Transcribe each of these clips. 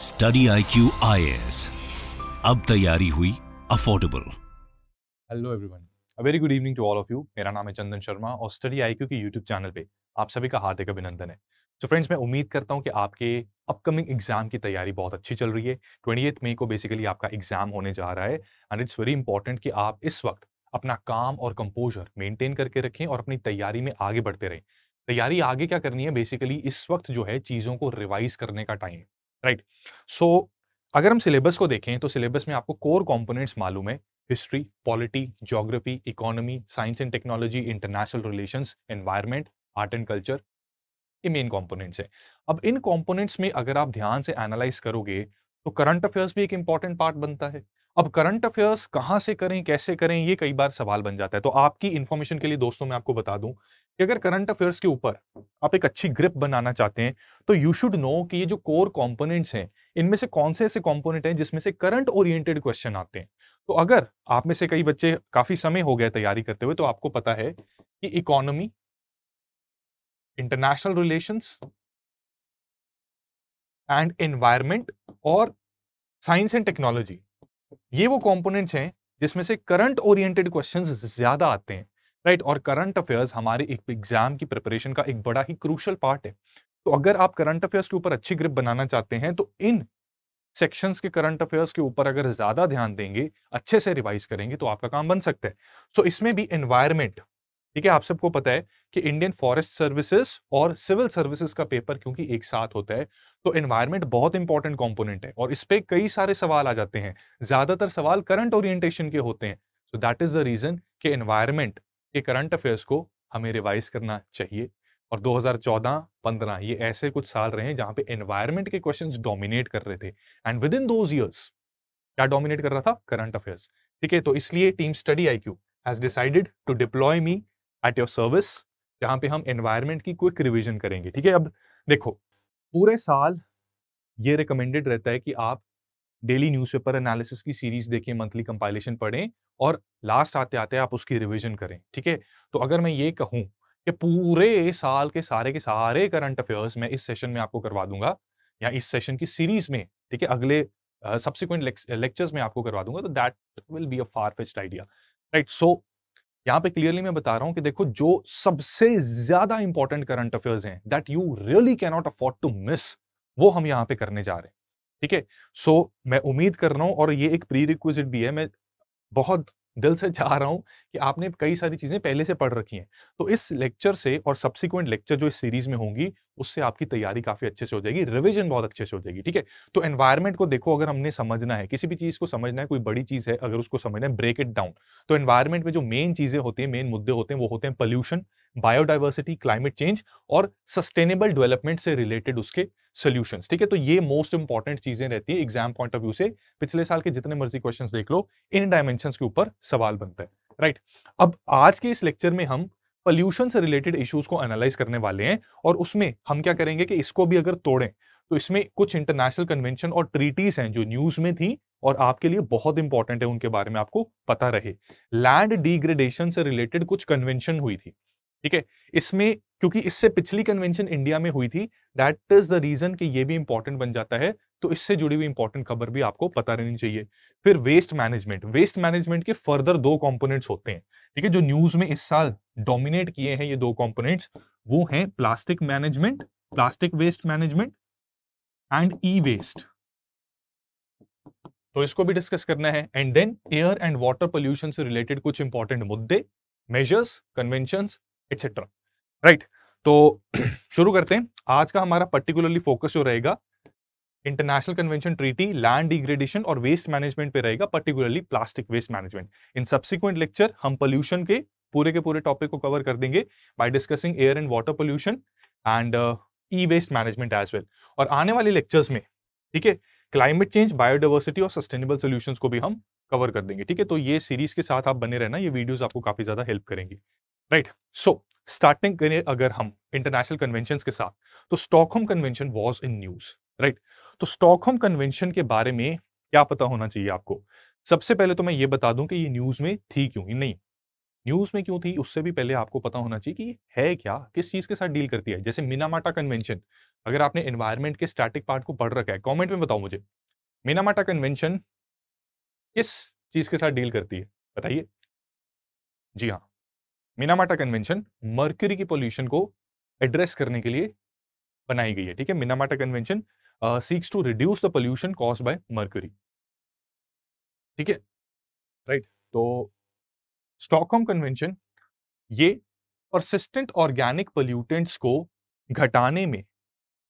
Study I Q I अब तैयारी हुई affordable hello everyone a very good evening to all of you मेरा नाम है चंदन शर्मा और स्टडी आई क्यू के यूट्यूब चैनल पे आप सभी का हार्दिक अभिनंदन है तो फ्रेंड्स मैं उम्मीद करता हूँ कि आपके अपकमिंग एग्जाम की तैयारी बहुत अच्छी चल रही है ट्वेंटी मई को बेसिकली आपका एग्जाम होने जा रहा है एंड इट्स वेरी इंपॉर्टेंट कि आप इस वक्त अपना काम और कंपोजर मेंटेन करके रखें और अपनी तैयारी में आगे बढ़ते रहें तैयारी आगे क्या करनी है बेसिकली इस वक्त जो है चीज़ों को रिवाइज करने का टाइम राइट सो अगर हम सिलेबस को देखें तो सिलेबस में आपको कोर कंपोनेंट्स मालूम है history polity geography economy science and technology international relations environment art and culture ये मेन कंपोनेंट्स हैं अब इन कंपोनेंट्स में अगर आप ध्यान से एनालाइज करोगे तो करंट अफेयर्स भी एक इंपॉर्टेंट पार्ट बनता है अब करंट अफेयर्स कहाँ से करें कैसे करें ये कई बार सवाल बन जाता है तो आपकी इन्फॉर्मेशन के लिए दोस्तों मैं आपको बता दूं कि अगर करंट अफेयर्स के ऊपर आप एक अच्छी ग्रिप बनाना चाहते हैं तो यू शुड नो कि ये जो कोर कंपोनेंट्स हैं इनमें से कौन से ऐसे कंपोनेंट हैं जिसमें से करंट ओरिएंटेड क्वेश्चन आते हैं तो अगर आप में से कई बच्चे काफी समय हो गया तैयारी करते हुए तो आपको पता है कि economy international relations and environment और साइंस एंड टेक्नोलॉजी ये वो कॉम्पोनेंट्स हैं जिसमें से करंट ओरिएंटेड क्वेश्चन ज्यादा आते हैं राइट right? और करंट अफेयर्स हमारे एक एग्जाम की प्रिपरेशन का एक बड़ा ही क्रूशल पार्ट है तो अगर आप करंट अफेयर्स के ऊपर अच्छी ग्रिप बनाना चाहते हैं तो इन सेक्शंस के करंट अफेयर्स के ऊपर अगर ज्यादा ध्यान देंगे अच्छे से रिवाइज करेंगे तो आपका काम बन सकता है सो so, इसमें भी एनवायरमेंट ठीक है आप सबको पता है कि इंडियन फॉरेस्ट सर्विसेज और सिविल सर्विसेज का पेपर क्योंकि एक साथ होता है तो एनवायरमेंट बहुत इंपॉर्टेंट कॉम्पोनेंट है और इस पर कई सारे सवाल आ जाते हैं ज्यादातर सवाल करंट ओरिएंटेशन के होते हैं so that is the reason कि एनवायरमेंट के करंट अफेयर्स को हमें रिवाइज करना चाहिए और 2014-15 ये ऐसे कुछ साल रहे हैं जहां पे एनवायरमेंट के क्वेश्चंस डोमिनेट कर रहे थे and within those years क्या डोमिनेट कर रहा था करंट अफेयर्स ठीक है तो इसलिए team Study I Q has decided to deploy me at your service जहां पे हम एनवायरमेंट की क्विक रिविजन करेंगे ठीक है अब देखो पूरे साल ये रिकमेंडेड रहता है कि आप डेली न्यूज़पेपर एनालिसिस की सीरीज देखें मंथली कंपाइलेशन पढ़ें और लास्ट आते आते आप उसकी रिविजन करें ठीक है तो अगर मैं ये कहूँ कि पूरे साल के सारे के सारे करंट अफेयर्स मैं इस सेशन में आपको करवा दूंगा या इस सेशन की सीरीज में ठीक है अगले सब्सिक्वेंट लेक्चर्स में आपको करवा दूंगा तो that will be a far fest idea right so यहाँ पे क्लियरली मैं बता रहा हूँ कि देखो जो सबसे ज्यादा इंपॉर्टेंट करंट अफेयर्स हैं that you really cannot afford to miss वो हम यहाँ पे करने जा रहे हैं ठीक है सो मैं उम्मीद कर रहा हूँ और ये एक प्री रिक्विजिट भी है मैं बहुत दिल से चाह रहा हूँ कि आपने कई सारी चीज़ें पहले से पढ़ रखी हैं तो इस लेक्चर से और सब्सिक्वेंट लेक्चर जो इस सीरीज में होंगी उससे आपकी तैयारी काफ़ी अच्छे से हो जाएगी रिविजन बहुत अच्छे से हो जाएगी ठीक है तो एनवायरमेंट को देखो अगर हमने समझना है किसी भी चीज़ को समझना है कोई बड़ी चीज़ है अगर उसको समझना है ब्रेक इट डाउन तो एनवायरमेंट में जो मेन चीज़ें होती है मेन मुद्दे होते हैं वो होते हैं पॉल्यूशन बायोडाइवर्सिटी क्लाइमेट चेंज और सस्टेनेबल डेवलपमेंट से रिलेटेड उसके सोल्यूशन ठीक है तो ये मोस्ट इंपॉर्टेंट चीज़ें रहती है एग्जाम पॉइंट ऑफ व्यू से पिछले साल के जितने मर्जी क्वेश्चन देख लो इन डायमेंशन के ऊपर सवाल बनता है राइट right. अब आज के इस लेक्चर में हम पॉल्यूशन से रिलेटेड इश्यूज को एनालाइज करने वाले हैं और उसमें हम क्या करेंगे कि इसको भी अगर तोड़ें तो इसमें कुछ इंटरनेशनल कन्वेंशन और ट्रीटीज हैं जो न्यूज में थी और आपके लिए बहुत इंपॉर्टेंट है उनके बारे में आपको पता रहे लैंड डिग्रेडेशन से रिलेटेड कुछ कन्वेंशन हुई थी ठीक है इसमें क्योंकि इससे पिछली कन्वेंशन इंडिया में हुई थी दैट इज द रीजन कि ये भी इंपॉर्टेंट बन जाता है तो इससे जुड़ी हुई इंपॉर्टेंट खबर भी आपको पता रहनी चाहिए फिर वेस्ट मैनेजमेंट वेस्ट मैनेजमेंट के फर्दर दो कॉम्पोनेंट्स होते हैं ठीक है जो न्यूज में इस साल डोमिनेट किए हैं ये दो कॉम्पोनेंट्स वो है plastic management plastic waste management and E waste तो इसको भी डिस्कस करना है and then air and water pollution से रिलेटेड कुछ इंपॉर्टेंट मुद्दे मेजर्स कन्वेंशन एक्सेट्रा राइट तो शुरू करते हैं आज का हमारा पर्टिकुलरली फोकस जो रहेगा international convention treaty land degradation और वेस्ट मैनेजमेंट पे रहेगा particularly plastic waste management in subsequent lecture हम पोल्यूशन के पूरे के पूरे टॉपिक को कवर कर देंगे by discussing air and water pollution and E waste management as well और आने वाले लेक्चर्स में ठीक है क्लाइमेट चेंज बायोडाइवर्सिटी और सस्टेनेबल सोल्यूशन को भी हम कवर कर देंगे ठीक है तो ये सीरीज के साथ आप बने रहना ये वीडियोज आपको काफी ज्यादा हेल्प करेंगे राइट सो स्टार्टिंग करें अगर हम इंटरनेशनल कन्वेंशन के साथ तो Stockholm convention was in news right तो स्टॉकहोम कन्वेंशन के बारे में क्या पता होना चाहिए आपको सबसे पहले तो मैं ये बता दूं कि ये न्यूज में थी क्यों नहीं न्यूज में क्यों थी उससे भी पहले आपको पता होना चाहिए कि है क्या किस चीज के साथ डील करती है जैसे मिनामाटा कन्वेंशन अगर आपने एनवायरमेंट के स्टैटिक पार्ट को पढ़ रखा है कमेंट में बताओ मुझे मिनामाटा कन्वेंशन किस चीज के साथ डील करती है बताइए जी हाँ मिनामाटा कन्वेंशन मर्क्यूरी की पोल्यूशन को एड्रेस करने के लिए बनाई गई है ठीक है Minamata convention seeks to reduce the pollution caused by mercury ठीक है राइट तो स्टॉकहोम कन्वेंशन ये परसिस्टेंट ऑर्गेनिक पोल्यूटेंट्स को घटाने में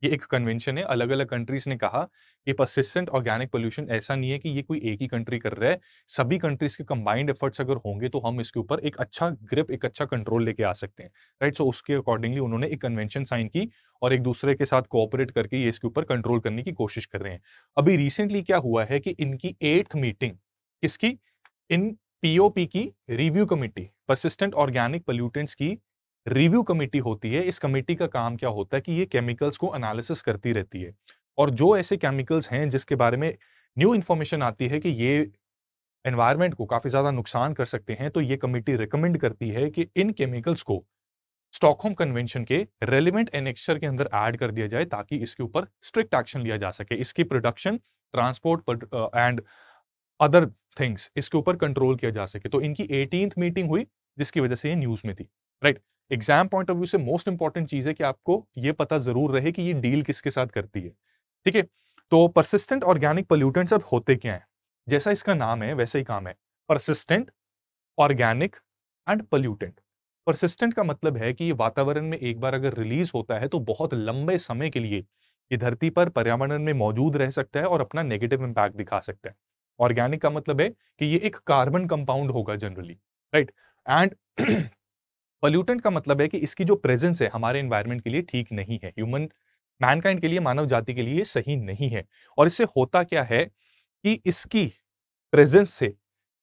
ये एक कन्वेंशन है अलग अलग कंट्रीज ने कहा ये परसिस्टेंट ऑर्गेनिक पोल्यूशन ऐसा नहीं है कि ये कोई एक ही कंट्री कर रहा है सभी कंट्रीज के कंबाइंड एफर्ट्स अगर होंगे तो हम इसके ऊपर एक अच्छा ग्रिप एक अच्छा कंट्रोल लेके आ सकते हैं राइट सो उसके अकॉर्डिंगली उन्होंने एक कन्वेंशन साइन की और एक दूसरे के साथ कोऑपरेट करके ये इसके ऊपर कंट्रोल करने की कोशिश कर रहे हैं अभी रिसेंटली क्या हुआ है कि इनकी एट्थ मीटिंग किसकी इन पीओपी की review committee persistent organic pollutants की रिव्यू कमेटी होती है इस कमेटी का काम क्या होता है कि ये केमिकल्स को एनालिसिस करती रहती है और जो ऐसे केमिकल्स हैं जिसके बारे में न्यू इन्फॉर्मेशन आती है कि ये एनवायरनमेंट को काफ़ी ज़्यादा नुकसान कर सकते हैं तो ये कमेटी रिकमेंड करती है कि इन केमिकल्स को स्टॉकहोम कन्वेंशन के रेलिवेंट एनेक्चर के अंदर ऐड कर दिया जाए ताकि इसके ऊपर स्ट्रिक्ट एक्शन लिया जा सके इसकी production transport and other things इसके ऊपर कंट्रोल किया जा सके तो इनकी एटीन मीटिंग हुई जिसकी वजह से ये न्यूज़ में थी right exam point of view से मोस्ट इंपॉर्टेंट चीज़ है कि आपको ये पता ज़रूर रहे कि ये डील किसके साथ करती है ठीक है तो परसिस्टेंट ऑर्गेनिक पोल्यूटेंट अब होते क्या है जैसा इसका नाम है वैसा ही काम है persistent organic and pollutant persistent का मतलब है कि ये वातावरण में एक बार अगर रिलीज होता है तो बहुत लंबे समय के लिए ये धरती पर पर्यावरण में मौजूद रह सकता है और अपना नेगेटिव इम्पैक्ट दिखा सकता है ऑर्गेनिक का मतलब है कि ये एक कार्बन कंपाउंड होगा जनरली राइट एंड पॉल्यूटेंट का मतलब है कि इसकी जो प्रेजेंस है हमारे एनवायरनमेंट के लिए ठीक नहीं है ह्यूमन मैनकाइंड के लिए मानव जाति के लिए सही नहीं है और इससे होता क्या है कि इसकी प्रेजेंस से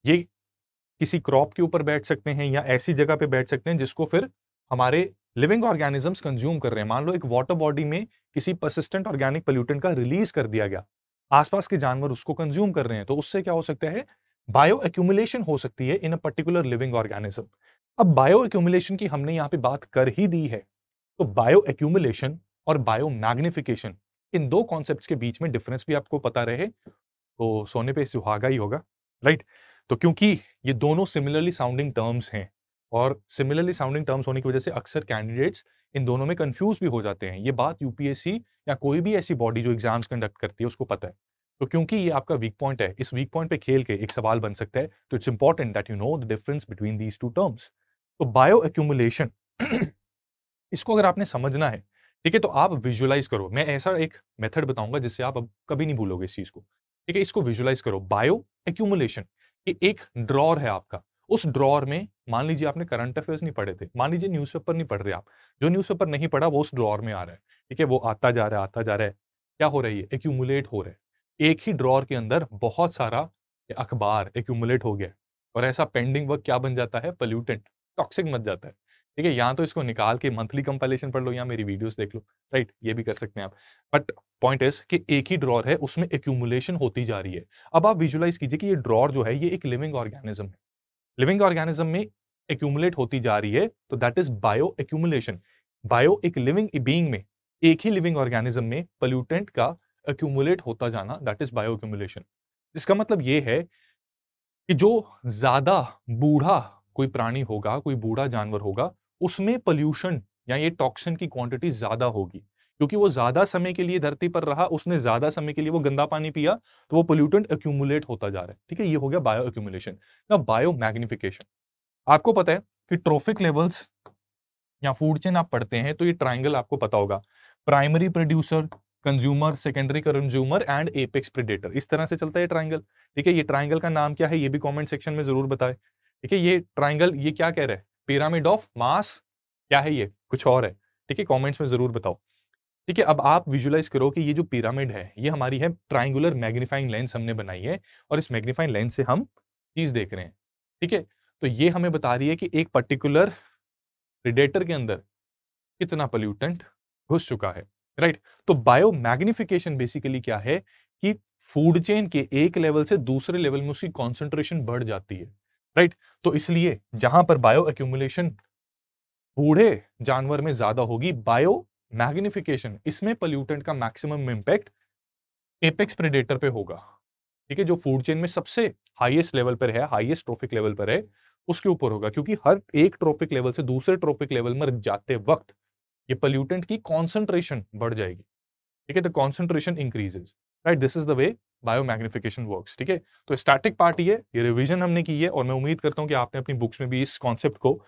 ये किसी क्रॉप के ऊपर बैठ सकते हैं या ऐसी जगह पे बैठ सकते हैं जिसको फिर हमारे लिविंग ऑर्गेनिजम्स कंज्यूम कर रहे हैं मान लो एक वाटर बॉडी में किसी परसिस्टेंट ऑर्गेनिक पोल्यूटेंट का रिलीज कर दिया गया आसपास के जानवर उसको कंज्यूम कर रहे हैं तो उससे क्या हो सकता है बायो एक्यूमुलेशन हो सकती है in a particular living organism अब बायो एक्यूमुलेशन की हमने यहाँ पे बात कर ही दी है तो बायो एक्यूमुलेशन और बायो मैग्निफिकेशन इन दो कॉन्सेप्ट के बीच में डिफरेंस भी आपको पता रहे तो सोने पे सुहागा ही होगा राइट तो क्योंकि ये दोनों सिमिलरली साउंडिंग टर्म्स हैं और सिमिलरली साउंडिंग टर्म्स होने की वजह से अक्सर कैंडिडेट्स इन दोनों में कंफ्यूज भी हो जाते हैं ये बात यूपीएससी या कोई भी ऐसी बॉडी जो एग्जाम्स कंडक्ट करती है उसको पता है तो क्योंकि ये आपका वीक पॉइंट है इस वीक पॉइंट पे खेल के एक सवाल बन सकता है तो it's important that you know the difference between these two terms तो बायो एक्यूमुलेशन इसको अगर आपने समझना है ठीक है तो आप विजुअलाइज करो मैं ऐसा एक मेथड बताऊंगा जिससे आप अब कभी नहीं भूलोगे इस चीज को ठीक है इसको विजुअलाइज करो बायो एक्यूमुलेशन कि एक ड्रॉर है आपका उस ड्रॉर में मान लीजिए आपने करंट अफेयर्स नहीं पढ़े थे मान लीजिए न्यूज़पेपर नहीं पढ़ रहे आप जो न्यूज़पेपर नहीं पढ़ा वो उस ड्रॉर में आ रहा है ठीक है वो आता जा रहा है आता जा रहा है क्या हो रही है एक्यूमुलेट हो रहा है एक ही ड्रॉर के अंदर बहुत सारा अखबार एक्यूमुलेट हो गया और ऐसा पेंडिंग वर्क क्या बन जाता है पोल्यूटेंट टॉक्सिक मत जाता है ठीक है यहाँ तो इसको निकाल के मंथली कंपाइलेशन पढ़ लो या मेरी वीडियोस देख लो राइट ये भी कर सकते हैं आप बट पॉइंट इज कि एक ही ड्रॉर है उसमें एक्यूमुलेशन होती जा रही है अब आप विजुलाइज कीजिए कि ये ड्रॉर जो है ये एक लिविंग ऑर्गेनिज्म है लिविंग ऑर्गेनिज्म में एक्यूमुलेट होती जा रही है तो that is bioaccumulation bio एक लिविंग बींग में एक ही लिविंग ऑर्गेनिज्म में पोल्यूटेंट का एक्यूमुलेट होता जाना दैट इज बायो एक्यूमुलेशन इसका मतलब ये है कि जो ज्यादा बूढ़ा कोई प्राणी होगा कोई बूढ़ा जानवर होगा उसमें पोल्यूशन या ये टॉक्सिन की क्वांटिटी ज्यादा होगी क्योंकि वो ज्यादा समय के लिए धरती पर रहा उसने ज्यादा समय के लिए वो गंदा पानी पिया तो वो पोल्यूटेंट अक्यूमुलेट होता जा रहा है ठीक है ये हो गया बायो अक्यूमुलेशन या बायो मैग्निफिकेशन आपको पता है कि ट्रॉफिक लेवल्स या फूड चेन आप पढ़ते हैं तो ये ट्राइंगल आपको पता होगा primary producer consumer secondary consumer and apex predator इस तरह से चलता है ट्राइंगल ठीक है ये ट्राइंगल का नाम क्या है ये भी कॉमेंट सेक्शन में जरूर बताए ठीक है ये ट्राइंगल ये क्या कह रहा है पिरामिड ऑफ मास क्या है ये कुछ और है ठीक है कॉमेंट्स में जरूर बताओ ठीक है अब आप विजुलाइज करो कि ये जो पिरामिड है ये हमारी है ट्राइंगुलर मैग्नीफाइंग लेंस हमने बनाई है और इस मैग्नीफाइंग लेंस से हम चीज देख रहे हैं ठीक है तो ये हमें बता रही है कि एक पर्टिकुलर रिडेटर के अंदर कितना पॉल्यूटेंट घुस चुका है राइट तो बायो मैग्निफिकेशन बेसिकली क्या है कि फूड चेन के एक लेवल से दूसरे लेवल में उसकी कॉन्सेंट्रेशन बढ़ जाती है राइट तो इसलिए जहां पर बायो एक्यूमुलेशन बूढ़े जानवर में ज्यादा होगी बायो मैग्निफिकेशन इसमें पल्यूटेंट का मैक्सिमम इम्पैक्ट एपेक्स प्रेडेटर पे होगा ठीक है जो फूड चेन में सबसे हाईएस्ट लेवल पर है हाईएस्ट ट्रॉफिक लेवल पर है उसके ऊपर होगा क्योंकि हर एक ट्रॉफिक लेवल से दूसरे ट्रॉफिक लेवल में जाते वक्त ये पल्यूटेंट की कॉन्सेंट्रेशन बढ़ जाएगी ठीक है the concentration increases right this is the way biomagnification works ठीक है तो स्टैटिक पार्ट ये ये रिवीजन हमने की है और मैं उम्मीद करता हूँ कि आपने अपनी बुक्स में भी इस कॉन्सेप्ट को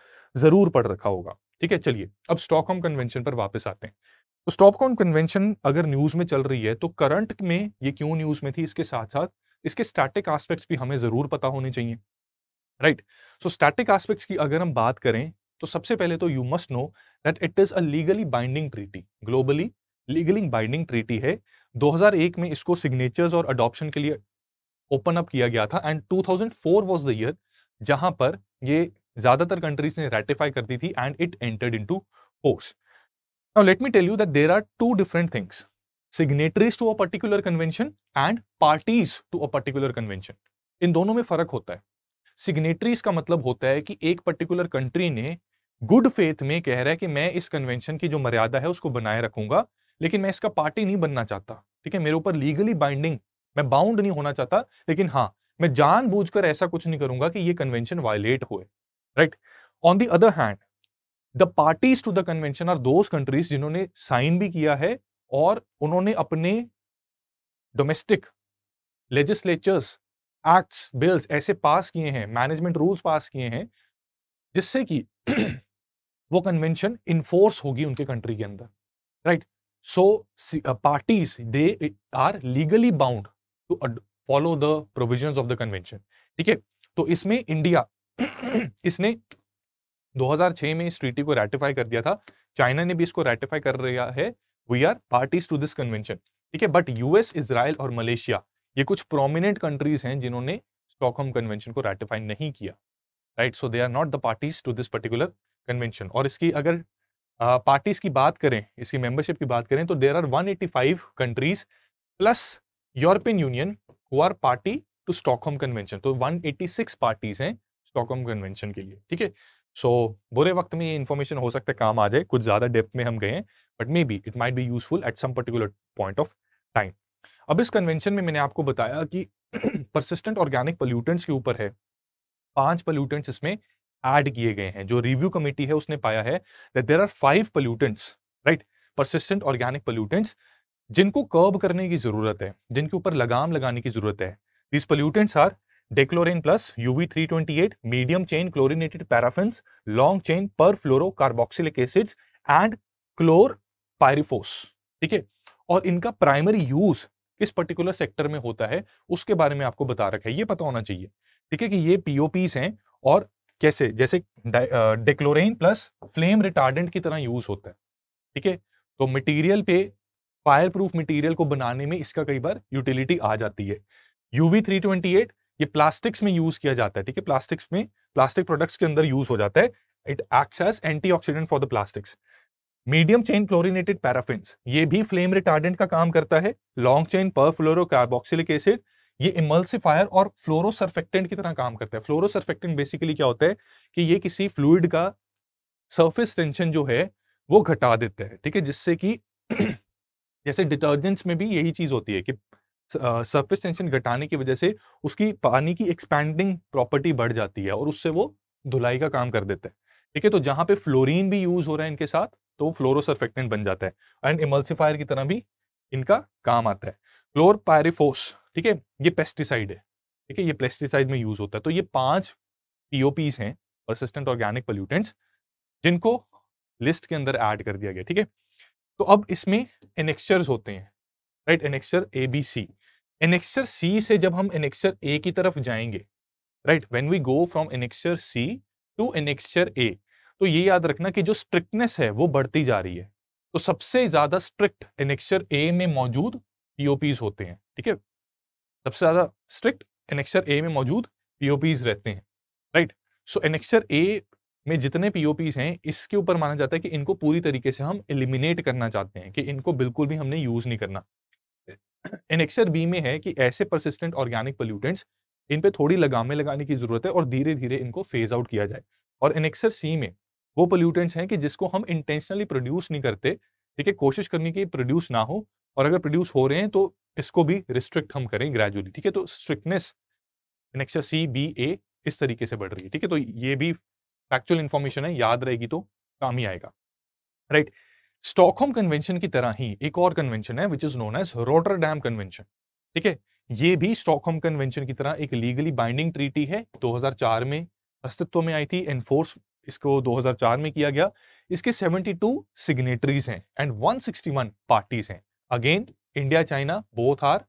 जरूर पढ़ रखा होगा ठीक है चलिए अब स्टॉकहोम कन्वेंशन पर वापस आते हैं तो स्टॉकहोम कन्वेंशन अगर न्यूज में चल रही है तो करंट में ये क्यों न्यूज में थी इसके साथ साथ इसके स्टैटिक आस्पेक्ट्स भी हमें जरूर पता होने चाहिए राइट सो स्टैटिक आस्पेक्ट्स की अगर हम बात करें तो सबसे पहले तो you must know that it is a legally binding treaty globally legally binding treaty है 2001 में इसको सिग्नेचर्स और अडॉप्शन के लिए ओपन अप किया गया था एंड 2004 वॉज द ईयर जहां पर ये ज्यादातर कंट्रीज ने रेटिफाई कर दी थी and it entered to force now let me tell you that there are two different things signatories to a particular convention and parties to a particular convention इन दोनों में फर्क होता है सिग्नेटरीज का मतलब होता है कि एक पर्टिकुलर कंट्री ने गुड फेथ में कह रहा है कि मैं इस कन्वेंशन की जो मर्यादा है उसको बनाए रखूंगा लेकिन मैं इसका पार्टी नहीं बनना चाहता ठीक है मेरे ऊपर लीगली बाइंडिंग मैं बाउंड नहीं होना चाहता लेकिन हाँ मैं जान ऐसा कुछ नहीं करूंगा कि ये कन्वेंशन वायलेट हुए right on the other hand the parties to the convention are those countries जिन्होंने साइन भी किया है और उन्होंने अपने डोमेस्टिक लेजिस्लेचर्स एक्ट्स बिल्स ऐसे पास किए हैं मैनेजमेंट रूल्स पास किए हैं जिससे कि वो कन्वेंशन इन्फोर्स होगी उनके कंट्री के अंदर right right? So uh, parties, they eh, are legally bound to follow the provisions of the convention. ठीक है तो इसमें इंडिया इसने 2006 में इस ट्रीटी को रैटिफाई कर दिया था चाइना ने भी इसको रैटिफाई कर रहा है we are parties to this convention ठीक है बट यूएस इसराइल और मलेशिया ये कुछ प्रोमिनेंट कंट्रीज हैं जिन्होंने स्टॉकहोम कन्वेंशन को रैटिफाई नहीं किया right so they are not the parties to this particular convention और इसकी अगर पार्टीज की बात करें इसकी मेंबरशिप की बात करें तो there are 185 countries plus European Union who are party to Stockholm convention तो 186 पार्टीज हैं स्टॉकहोम कन्वेंशन के लिए ठीक है सो बुरे वक्त में ये इन्फॉर्मेशन हो सकता है काम आ जाए कुछ ज़्यादा डेप्थ में हम गए but maybe it might be useful at some particular point of time अब इस कन्वेंशन में मैंने आपको बताया कि परसिस्टेंट ऑर्गेनिक पोल्यूटेंट्स के ऊपर है पांच पोल्यूटेंट्स इसमें ऐड किए गए हैं जो रिव्यू कमेटी है उसने पाया है that there are five pollutants right persistent organic pollutants जिनको कर्ब करने की जरूरत है जिनके ऊपर लगाम लगाने की जरूरत है this pollutants are dechlorane plus UV three twenty eight medium chain chlorinated paraffins long chain perfluorocarboxylic acids and chlorpyrifos ठीक है और इनका प्राइमरी यूज किस पर्टिकुलर सेक्टर में होता है उसके बारे में आपको बता रखा है ये पता होना चाहिए ठीक है कि ये पीओपीस हैं और कैसे जैसे डेक्लोरेन प्लस फ्लेम रिटार्डेंट की तरह यूज होता है ठीक है तो मटेरियल पे फायर प्रूफ मटेरियल को बनाने में इसका कई बार यूटिलिटी आ जाती है यूवी थ्री ट्वेंटी एट ये प्लास्टिक्स में यूज किया जाता है ठीक है प्लास्टिक्स में प्लास्टिक प्रोडक्ट्स के अंदर यूज हो जाता है it act as antioxidant for the plastics medium chain chlorinated paraffin ये भी फ्लेम रिटार्डेंट का काम करता है लॉन्ग चेन पर परफ्लोरोकार्बोक्सिलिक एसिड ये इमल्सिफायर और फ्लोरोसर्फेक्टेंट की तरह काम करता है फ्लोरोसर्फेक्टेंट बेसिकली क्या होता है कि ये किसी फ्लूड का सरफेस टेंशन जो है वो घटा देता है ठीक है जिससे कि जैसे डिटर्जेंट्स में भी यही चीज होती है कि सरफेस टेंशन घटाने की वजह से उसकी पानी की एक्सपैंडिंग प्रॉपर्टी बढ़ जाती है और उससे वो धुलाई का काम कर देता है ठीक है तो जहां पे फ्लोरीन भी यूज हो रहा है इनके साथ तो फ्लोरोसर्फेक्टेंट बन जाता है एंड इमल्सिफायर की तरह भी इनका काम आता है क्लोर क्लोरपायरिफोस ठीक है ये पेस्टिसाइड है ठीक है ये पेस्टिसाइड में यूज होता है तो ये पांच पीओपीज हैं परसिस्टेंट ऑर्गेनिक पोल्यूटेंट्स जिनको लिस्ट के अंदर ऐड कर दिया गया ठीक है तो अब इसमें एनेक्चर्स होते हैं right annexure A B C annexure C से जब हम एनेक्चर ए की तरफ जाएंगे right when we go from annexure C to annexure A तो ये याद रखना कि जो स्ट्रिक्टनेस है वो बढ़ती जा रही है तो सबसे ज्यादा स्ट्रिक्ट एनेक्चर ए में मौजूद पीओपीज होते हैं ठीक है सबसे ज़्यादा स्ट्रिक्ट एनेक्सर ए में मौजूद पीओपीज रहते हैं राइट सो एनेक्सर ए में जितने पीओपीज हैं इसके ऊपर माना जाता है कि इनको पूरी तरीके से हम एलिमिनेट करना चाहते हैं कि इनको बिल्कुल भी हमने यूज़ नहीं करना एनेक्सर बी में है कि ऐसे परसिस्टेंट ऑर्गेनिक पोल्यूटेंट्स इन पे थोड़ी लगामें लगाने की ज़रूरत है और धीरे धीरे इनको फेज आउट किया जाए और एनेक्सर सी में वो पोल्यूटेंट्स हैं कि जिसको हम इंटेंशनली प्रोड्यूस नहीं करते ठीक है कोशिश करने की प्रोड्यूस ना हो और अगर प्रोड्यूस हो रहे हैं तो इसको भी रिस्ट्रिक्ट हम करें ग्रेजुअली ठीक है तो strictness next C B A इस तरीके से बढ़ रही है ठीक है तो ये भी फैक्चुअल इन्फॉर्मेशन है याद रहेगी तो काम ही आएगा राइट स्टॉकहोम कन्वेंशन की तरह ही एक और कन्वेंशन है which is known as Rotterdam convention ठीक है ये भी स्टॉकहोम कन्वेंशन की तरह एक लीगली बाइंडिंग ट्रीटी है 2004 में अस्तित्व में आई थी एनफोर्स इसको 2004 में किया गया इसके 72 सिग्नेटरीज हैं एंड 161 पार्टीज हैं again India China both are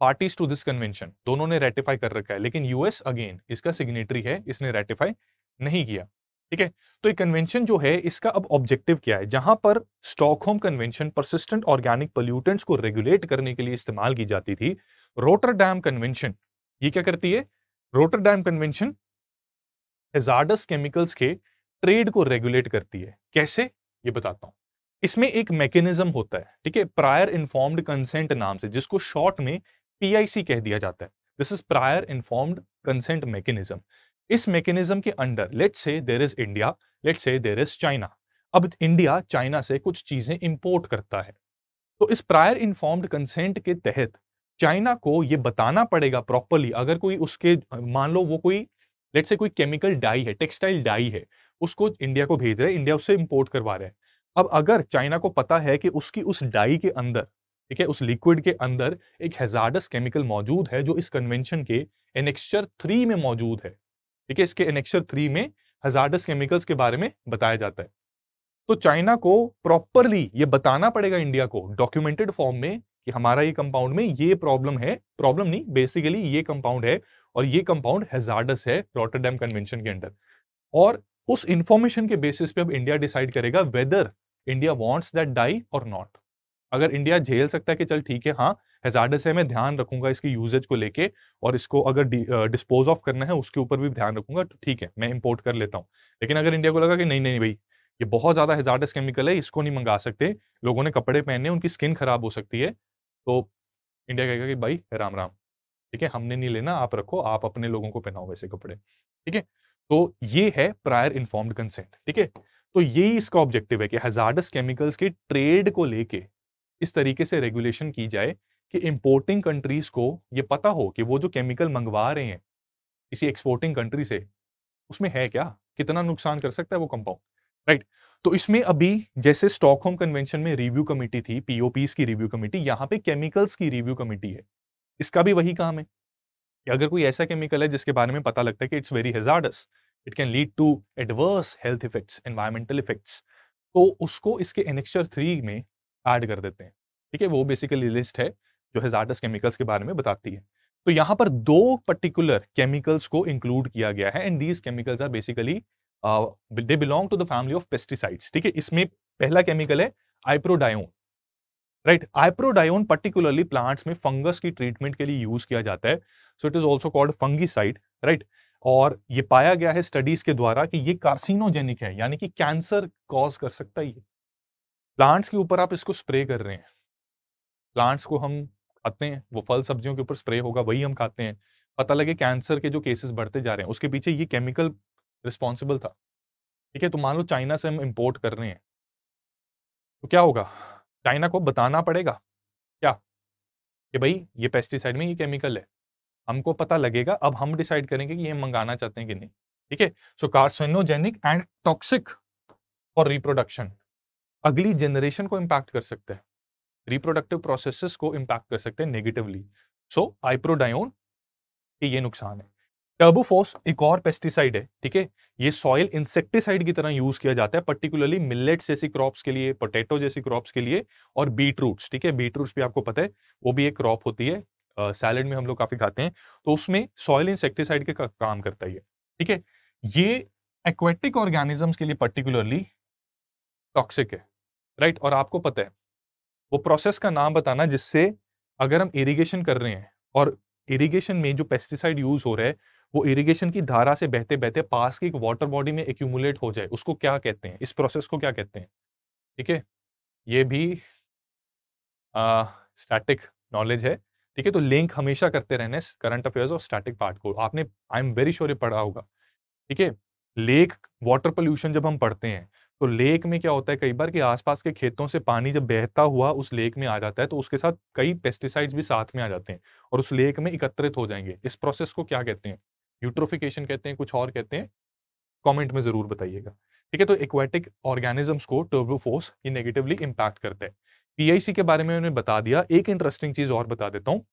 parties to this convention दोनों ने रेटिफाई कर रखा है लेकिन यूएस अगेन इसका सिग्नेटरी है इसने रेटिफाई नहीं किया ठीक है तो ये कन्वेंशन जो है इसका अब ऑब्जेक्टिव क्या है जहां पर Stockholm convention persistent organic pollutants को रेगुलेट करने के लिए इस्तेमाल की जाती थी रोटर डैम कन्वेंशन ये क्या करती है Rotterdam convention hazardous chemicals के ट्रेड को रेगुलेट करती है कैसे ये बताता हूं इसमें एक मैकेनिज्म होता है ठीक है प्रायर इन्फॉर्म्ड कंसेंट नाम से जिसको शॉर्ट में पीआईसी कह दिया जाता है this is prior informed consent mechanism इस मैकेनिज्म के under let's say there is India let's say there is China अब इंडिया चाइना से कुछ चीजें इंपोर्ट करता है तो इस प्रायर इन्फॉर्म्ड कंसेंट के तहत चाइना को ये बताना पड़ेगा प्रॉपरली अगर कोई उसके मान लो वो कोई लेट से कोई केमिकल डाई है टेक्सटाइल डाई है उसको इंडिया को भेज रहा है इंडिया उससे इंपोर्ट करवा रहे हैं अब अगर चाइना को पता है कि उसकी उस डाई के अंदर ठीक है उस लिक्विड के अंदर एक हेजार्डस केमिकल मौजूद है जो इस कन्वेंशन के एनेक्चर थ्री में मौजूद है ठीक है इसके एनेक्चर थ्री में हेजार्डस केमिकल्स के बारे में बताया जाता है तो चाइना को प्रॉपरली ये बताना पड़ेगा इंडिया को डॉक्यूमेंटेड फॉर्म में कि हमारा ये कंपाउंड में ये प्रॉब्लम है प्रॉब्लम नहीं बेसिकली ये कंपाउंड है और ये कंपाउंड हेजार्डस है रोटरडेम कन्वेंशन के अंदर और उस इंफॉर्मेशन के बेसिस पे अब इंडिया डिसाइड करेगा whether India wants that dye और नॉट अगर इंडिया झेल सकता है कि चल ठीक है हाँ हेजार्डस है मैं ध्यान रखूंगा इसकी यूजेज को लेके और इसको अगर डिस्पोज ऑफ करना है उसके ऊपर भी ध्यान रखूंगा तो ठीक है मैं इंपोर्ट कर लेता हूँ लेकिन अगर इंडिया को लगा कि नहीं नहीं भाई ये बहुत ज़्यादा हेजार्डस केमिकल है इसको नहीं मंगा सकते लोगों ने कपड़े पहने उनकी स्किन खराब हो सकती है तो इंडिया कहेगा कि भाई राम राम ठीक है हमने नहीं लेना आप रखो आप अपने लोगों को पहनाओ वैसे कपड़े ठीक है तो ये है प्रायर इन्फॉर्म्ड कंसेंट ठीक है तो यही इसका ऑब्जेक्टिव है कि हजार्डस केमिकल्स के ट्रेड को लेके इस तरीके से रेगुलेशन की जाए कि इम्पोर्टिंग कंट्रीज को ये पता हो कि वो जो केमिकल मंगवा रहे हैं किसी एक्सपोर्टिंग कंट्री से उसमें है क्या कितना नुकसान कर सकता है वो कंपाउंड राइट right. तो इसमें अभी जैसे स्टॉकहोम कन्वेंशन में रिव्यू कमेटी थी पीओपीस की रिव्यू कमेटी यहाँ पे केमिकल्स की रिव्यू कमेटी है इसका भी वही काम है कि अगर कोई ऐसा केमिकल है जिसके बारे में पता लगता है कि it's very hazardous it can lead to adverse health effects environmental effects तो उसको इसके एनेक्चर थ्री में ऐड कर देते हैं ठीक है वो बेसिकली लिस्ट है जो हेजार्डस केमिकल्स के बारे में बताती है तो यहाँ पर दो पर्टिकुलर केमिकल्स को इंक्लूड किया गया है and these chemicals are basically they belong to the family of pesticides ठीक है इसमें पहला केमिकल है iprodione right iprodione particularly plants में फंगस की ट्रीटमेंट के लिए यूज किया जाता है so it is also called fungicide right और ये पाया गया है स्टडीज के द्वारा कि ये कार्सिनोजेनिक है यानी कि कैंसर कॉज कर सकता है ये प्लांट्स के ऊपर आप इसको स्प्रे कर रहे हैं प्लांट्स को हम खाते हैं वो फल सब्जियों के ऊपर स्प्रे होगा वही हम खाते हैं पता लगे कैंसर के जो केसेस बढ़ते जा रहे हैं उसके पीछे ये केमिकल रिस्पॉन्सिबल था ठीक है तो मान लो चाइना से हम इम्पोर्ट कर रहे हैं तो क्या होगा चाइना को बताना पड़ेगा क्या कि भाई ये पेस्टिसाइड में ये केमिकल है हमको पता लगेगा अब हम डिसाइड करेंगे कि ये मंगाना चाहते हैं कि नहीं ठीक है so carcinogenic and toxic for reproduction अगली जनरेशन को इम्पैक्ट कर सकते हैं रिप्रोडक्टिव प्रोसेसेस को इम्पैक्ट कर सकते हैं नेगेटिवली सो आइप्रोडायोन ये नुकसान है टर्बोफोस एक और पेस्टिसाइड है ठीक है ये सॉइल इंसेक्टिसाइड की तरह यूज किया जाता है पर्टिकुलरली मिलेट्स जैसी क्रॉप्स के लिए पोटैटो जैसी क्रॉप्स के लिए और बीट रूट्स ठीक है बीट रूट्स भी आपको पता है वो भी एक क्रॉप होती है सैलड में हम लोग काफी खाते हैं तो उसमें सॉइल इंसेक्टिसाइड के का, काम करता है ठीक है ये एक्वेटिक ऑर्गेनिजम्स के लिए पर्टिकुलरली टॉक्सिक है राइट और आपको पता है वो प्रोसेस का नाम बताना जिससे अगर हम इरिगेशन कर रहे हैं और इरिगेशन में जो पेस्टिसाइड यूज हो रहा है वो इरिगेशन की धारा से बहते बहते पास की एक वाटर बॉडी में एक्यूमुलेट हो जाए उसको क्या कहते हैं इस प्रोसेस को क्या कहते हैं ठीक है ये भी स्टैटिक नॉलेज है ठीक है तो लिंक हमेशा करते रहने करंट अफेयर्स और स्टैटिक पार्ट को आपने आई एम वेरी श्योर ये पढ़ा होगा ठीक है लेक वाटर पोल्यूशन जब हम पढ़ते हैं तो लेक में क्या होता है कई बार कि आसपास के खेतों से पानी जब बहता हुआ उस लेक में आ जाता है तो उसके साथ कई पेस्टिसाइड्स भी साथ में आ जाते हैं और उस लेक में एकत्रित हो जाएंगे इस प्रोसेस को क्या कहते हैं यूट्रोफिकेशन कहते हैं कुछ और कहते हैं कमेंट में जरूर बताइएगा ठीक है तो एक्वेटिक ऑर्गेनिजम्स को टर्बोफोर्स ये नेगेटिवली इम्पैक्ट करता है पीआईसी के बारे में मैंने बता दिया एक इंटरेस्टिंग चीज और बता देता हूँ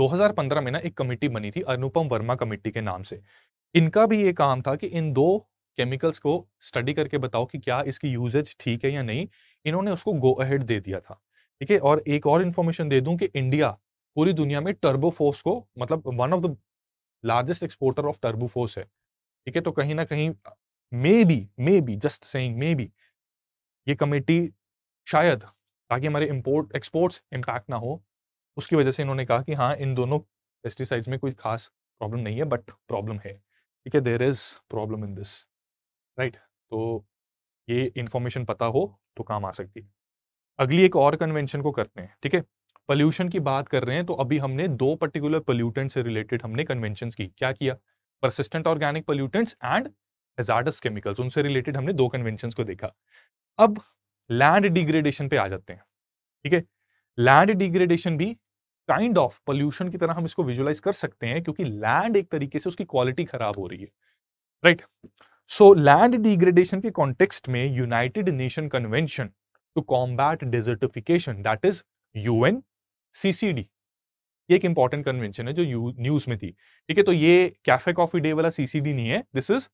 2015 में ना एक कमेटी बनी थी अनुपम वर्मा कमेटी के नाम से इनका भी ये काम था कि इन दो केमिकल्स को स्टडी करके बताओ कि क्या इसकी यूजेज ठीक है या नहीं इन्होंने उसको गो अहेड दे दिया था ठीक है और एक और इन्फॉर्मेशन दे दूं कि इंडिया पूरी दुनिया में टर्बोफोर्स को मतलब one of the largest exporter of terbufos है ठीक है तो कहीं ना कहीं maybe maybe just saying maybe ये कमेटी शायद ताकि हमारे इम्पोर्ट एक्सपोर्ट्स इम्पैक्ट ना हो उसकी वजह से इन्होंने कहा कि हाँ इन दोनों पेस्टिसाइड्स में कोई खास प्रॉब्लम नहीं है बट प्रॉब्लम है ठीक है there is problem in this right तो ये इन्फॉर्मेशन पता हो तो काम आ सकती है अगली एक और कन्वेंशन को करते हैं ठीक है पोल्यूशन की बात कर रहे हैं तो अभी हमने दो पर्टिकुलर पोल्यूटेंट से रिलेटेड हमने कन्वेंशन की क्या किया persistent organic pollutants and hazardous chemicals उनसे रिलेटेड हमने दो कन्वेंशन को देखा अब लैंड डिग्रेडेशन पे आ जाते हैं ठीक है लैंड डिग्रेडेशन भी काइंड ऑफ पोल्यूशन की तरह हम इसको विजुलाइज कर सकते हैं क्योंकि लैंड एक तरीके से उसकी क्वालिटी खराब हो रही है राइट सो लैंड डिग्रेडेशन के कॉन्टेक्स्ट में United Nation convention to combat desertification that is UN CCD ये एक इंपॉर्टेंट कन्वेंशन है जो न्यूज में थी ठीक है तो ये कैफे कॉफी डे वाला सीसीडी नहीं है this is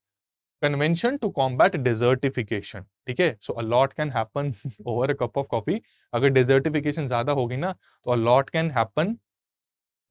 convention to combat desertification ठीक है so a lot can happen over a cup of coffee अगर डिजर्टिफिकेशन ज्यादा होगी ना तो a lot can happen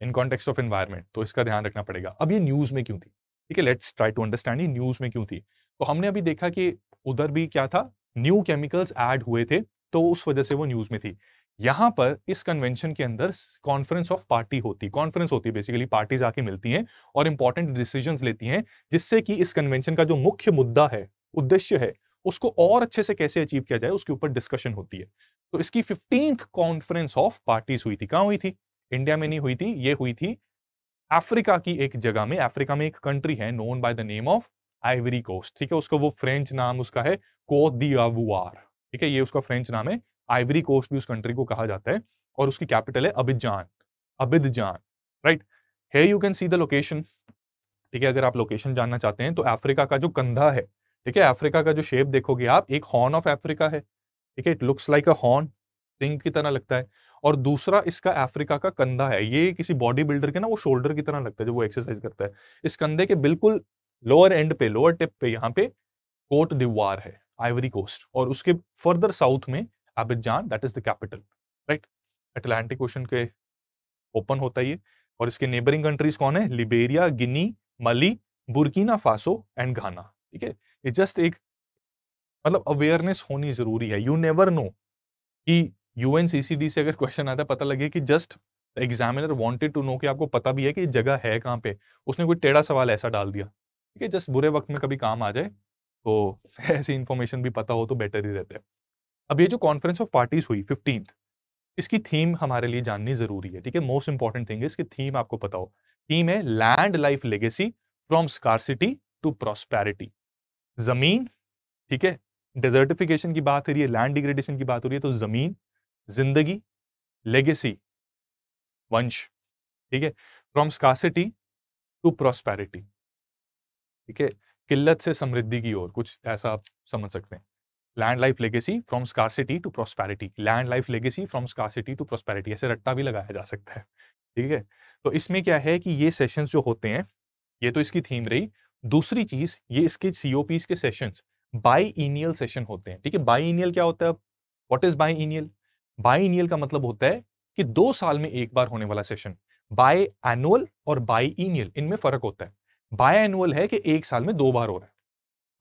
in context of environment तो इसका ध्यान रखना पड़ेगा अब ये न्यूज में क्यों थी ठीक है लेट्स ट्राई टू अंडरस्टैंड ये न्यूज में क्यों थी तो हमने अभी देखा कि उधर भी क्या था न्यू केमिकल्स एड हुए थे तो उस वजह से वो न्यूज में थी यहां पर इस कन्वेंशन के अंदर कॉन्फ्रेंस ऑफ पार्टी होती कॉन्फ्रेंस होती है बेसिकली पार्टीज आके मिलती हैं और इंपॉर्टेंट डिसीजन लेती हैं जिससे कि इस कन्वेंशन का जो मुख्य मुद्दा है उद्देश्य है उसको और अच्छे से कैसे अचीव किया जाए उसके ऊपर डिस्कशन होती है तो इसकी फिफ्टींथ कॉन्फ्रेंस ऑफ पार्टीज हुई थी कहाँ हुई थी इंडिया में नहीं हुई थी ये हुई थी अफ्रीका की एक जगह में अफ्रीका में एक कंट्री है known by the name of Ivory Coast ठीक है उसका वो फ्रेंच नाम उसका है को दी ठीक है ये उसका फ्रेंच नाम है आइवरी कोस्ट भी उस कंट्री को कहा जाता है और उसकी कैपिटल है अबिजान अबिदजान राइट है you can see the location ठीक है अगर आप लोकेशन जानना चाहते हैं तो अफ्रीका का जो कंधा है ठीक है अफ्रीका का जो शेप देखोगे आप एक हॉर्न ऑफ अफ्रीका है ठीक है it looks like a horn सिंह की तरह लगता है और दूसरा इसका अफ्रीका का कंधा है ये किसी बॉडी बिल्डर के ना वो शोल्डर की तरह लगता है जब वो एक्सरसाइज करता है इस कंधे के बिल्कुल लोअर एंड पे लोअर टिप पे यहाँ पे कोट दिवार है आइवरी कोस्ट और उसके फर्दर साउथ में Abidjan that is the capital right Atlantic Ocean के ओपन होता है ये और इसके नेबरिंग कंट्रीज कौन है लिबेरिया गिनी मली बुर्किना फासो एंड घाना ठीक है ये जस्ट एक मतलब अवेयरनेस होनी जरूरी है यू नेवर नो कि यूएनसीसीडी से अगर क्वेश्चन आता है पता लगे कि just examiner wanted to know कि आपको पता भी है कि जगह है कहाँ पे उसने कोई टेढ़ा सवाल ऐसा डाल दिया ठीक है जस्ट बुरे वक्त में कभी काम आ जाए तो ऐसी इन्फॉर्मेशन भी पता हो तो बेटर ही रहता है अब ये जो कॉन्फ्रेंस ऑफ पार्टीज हुई फिफ्टीन इसकी थीम हमारे लिए जाननी जरूरी है ठीक है मोस्ट इंपॉर्टेंट थिंग इसकी थीम आपको पता हो थीम है land life legacy from scarcity to prosperity जमीन ठीक है डेजर्टिफिकेशन की बात हो रही है लैंड डिग्रेडेशन की बात हो रही है तो जमीन जिंदगी लेगेसी वंश ठीक है फ्रॉम स्कारसिटी टू प्रॉस्पैरिटी ठीक है किल्लत से समृद्धि की ओर कुछ ऐसा आप समझ सकते हैं land life legacy from scarcity to prosperity land life legacy from scarcity to prosperity ऐसे रट्टा भी लगाया जा सकता है ठीक है तो इसमें क्या है कि ये सेशंस जो होते हैं ये तो इसकी थीम रही दूसरी चीज ये इसके सीओपीज के सेशंस बाई इनियल सेशन होते हैं ठीक है बाई इनियल क्या होता है अब what is biennial biennial का मतलब होता है कि दो साल में एक बार होने वाला सेशन बाय एनुअल और बाई इनियल इनमें फर्क होता है बाय एनुअल है कि एक साल में दो बार हो रहा है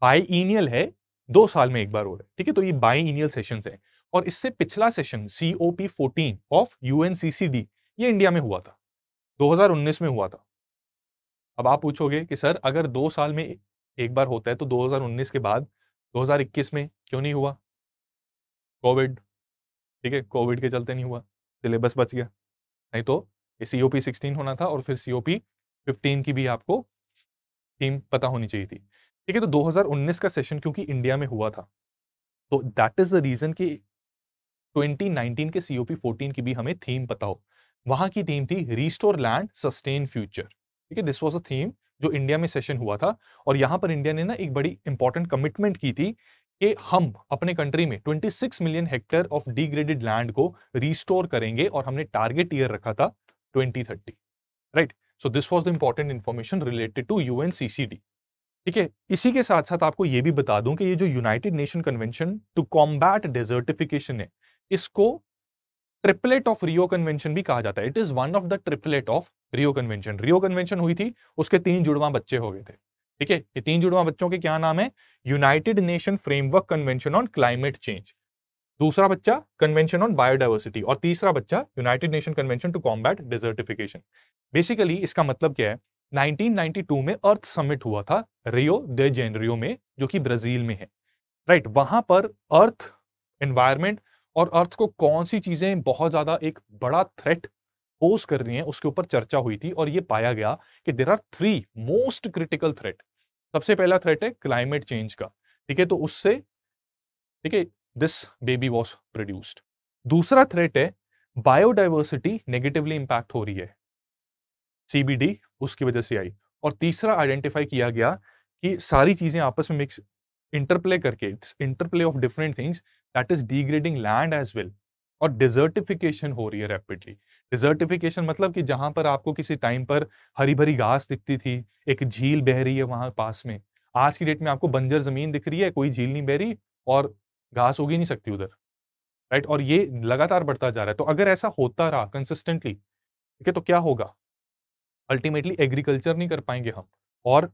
बाई इनियल है दो साल में एक बार हो रहा है ठीक है तो ये बाई इनियल सेशन है और इससे पिछला session C O P fourteen of you ये इंडिया में हुआ था 2019 में हुआ था अब आप पूछोगे कि सर अगर दो साल में एक बार होता है तो 2019 के बाद 2021 में क्यों नहीं हुआ कोविड ठीक है कोविड के चलते नहीं हुआ सिलेबस बच गया नहीं तो सी ओ पी सिक्सटीन होना था और फिर सी ओ पी फिफ्टीन की भी आपको टीम पता होनी चाहिए थी ठीक है तो 2019 का सेशन क्योंकि इंडिया में हुआ था तो दैट इज द रीजन कि 2019 के सीओ पी की भी हमें थीम पता हो वहां की थीम थी रिस्टोर लैंड सस्टेन फ्यूचर ठीक है दिस वॉज अ थीम जो इंडिया में सेशन हुआ था और यहाँ पर इंडिया ने ना एक बड़ी इंपॉर्टेंट कमिटमेंट की थी कि हम अपने कंट्री में 26 million hectare of degraded land को रिस्टोर करेंगे और हमने टारगेट ईयर रखा था 2030 right so this was the important information related to U N D ठीक है इसी के साथ साथ आपको ये भी बता दूं कि ये जो United Nation convention to combat desertification है इसको ट्रिपलेट ऑफ रियो कन्वेंशन भी कहा जाता है it is one of the triplet of Rio convention Rio convention हुई थी उसके तीन जुड़वा बच्चे हो गए थे ठीक है ये तीन जुड़वा बच्चों के क्या नाम है United Nation framework convention on climate change दूसरा बच्चा कन्वेंशन ऑन बायोडाइवर्सिटी और तीसरा बच्चा United Nation convention to combat desertification basically इसका मतलब क्या है 1992 में अर्थ समिट हुआ था रियो दे जेनरियो में जो कि ब्राजील में है राइट वहां पर अर्थ एनवायरमेंट और अर्थ को कौन सी चीजें बहुत ज्यादा एक बड़ा थ्रेट पोज कर रही हैं उसके ऊपर चर्चा हुई थी और ये पाया गया कि there are three most critical threat सबसे पहला थ्रेट है क्लाइमेट चेंज का ठीक है तो उससे ठीक है दिस बेबी वॉज प्रोड्यूस्ड दूसरा थ्रेट है बायोडाइवर्सिटी नेगेटिवली इंपैक्ट हो रही है सीबीडी उसकी वजह से आई और तीसरा आइडेंटिफाई किया गया कि सारी चीज़ें आपस में मिक्स इंटरप्ले करके it's interplay of different things that is degrading land as well और डिजर्टिफिकेशन हो रही है रैपिडली डिजर्टिफिकेशन मतलब कि जहां पर आपको किसी टाइम पर हरी भरी घास दिखती थी एक झील बह रही है वहां पास में आज की डेट में आपको बंजर ज़मीन दिख रही है कोई झील नहीं बह रही और घास उगी नहीं सकती उधर राइट और ये लगातार बढ़ता जा रहा है तो अगर ऐसा होता रहा कंसिस्टेंटली ठीक है तो क्या होगा अल्टीमेटली एग्रीकल्चर नहीं कर पाएंगे हम और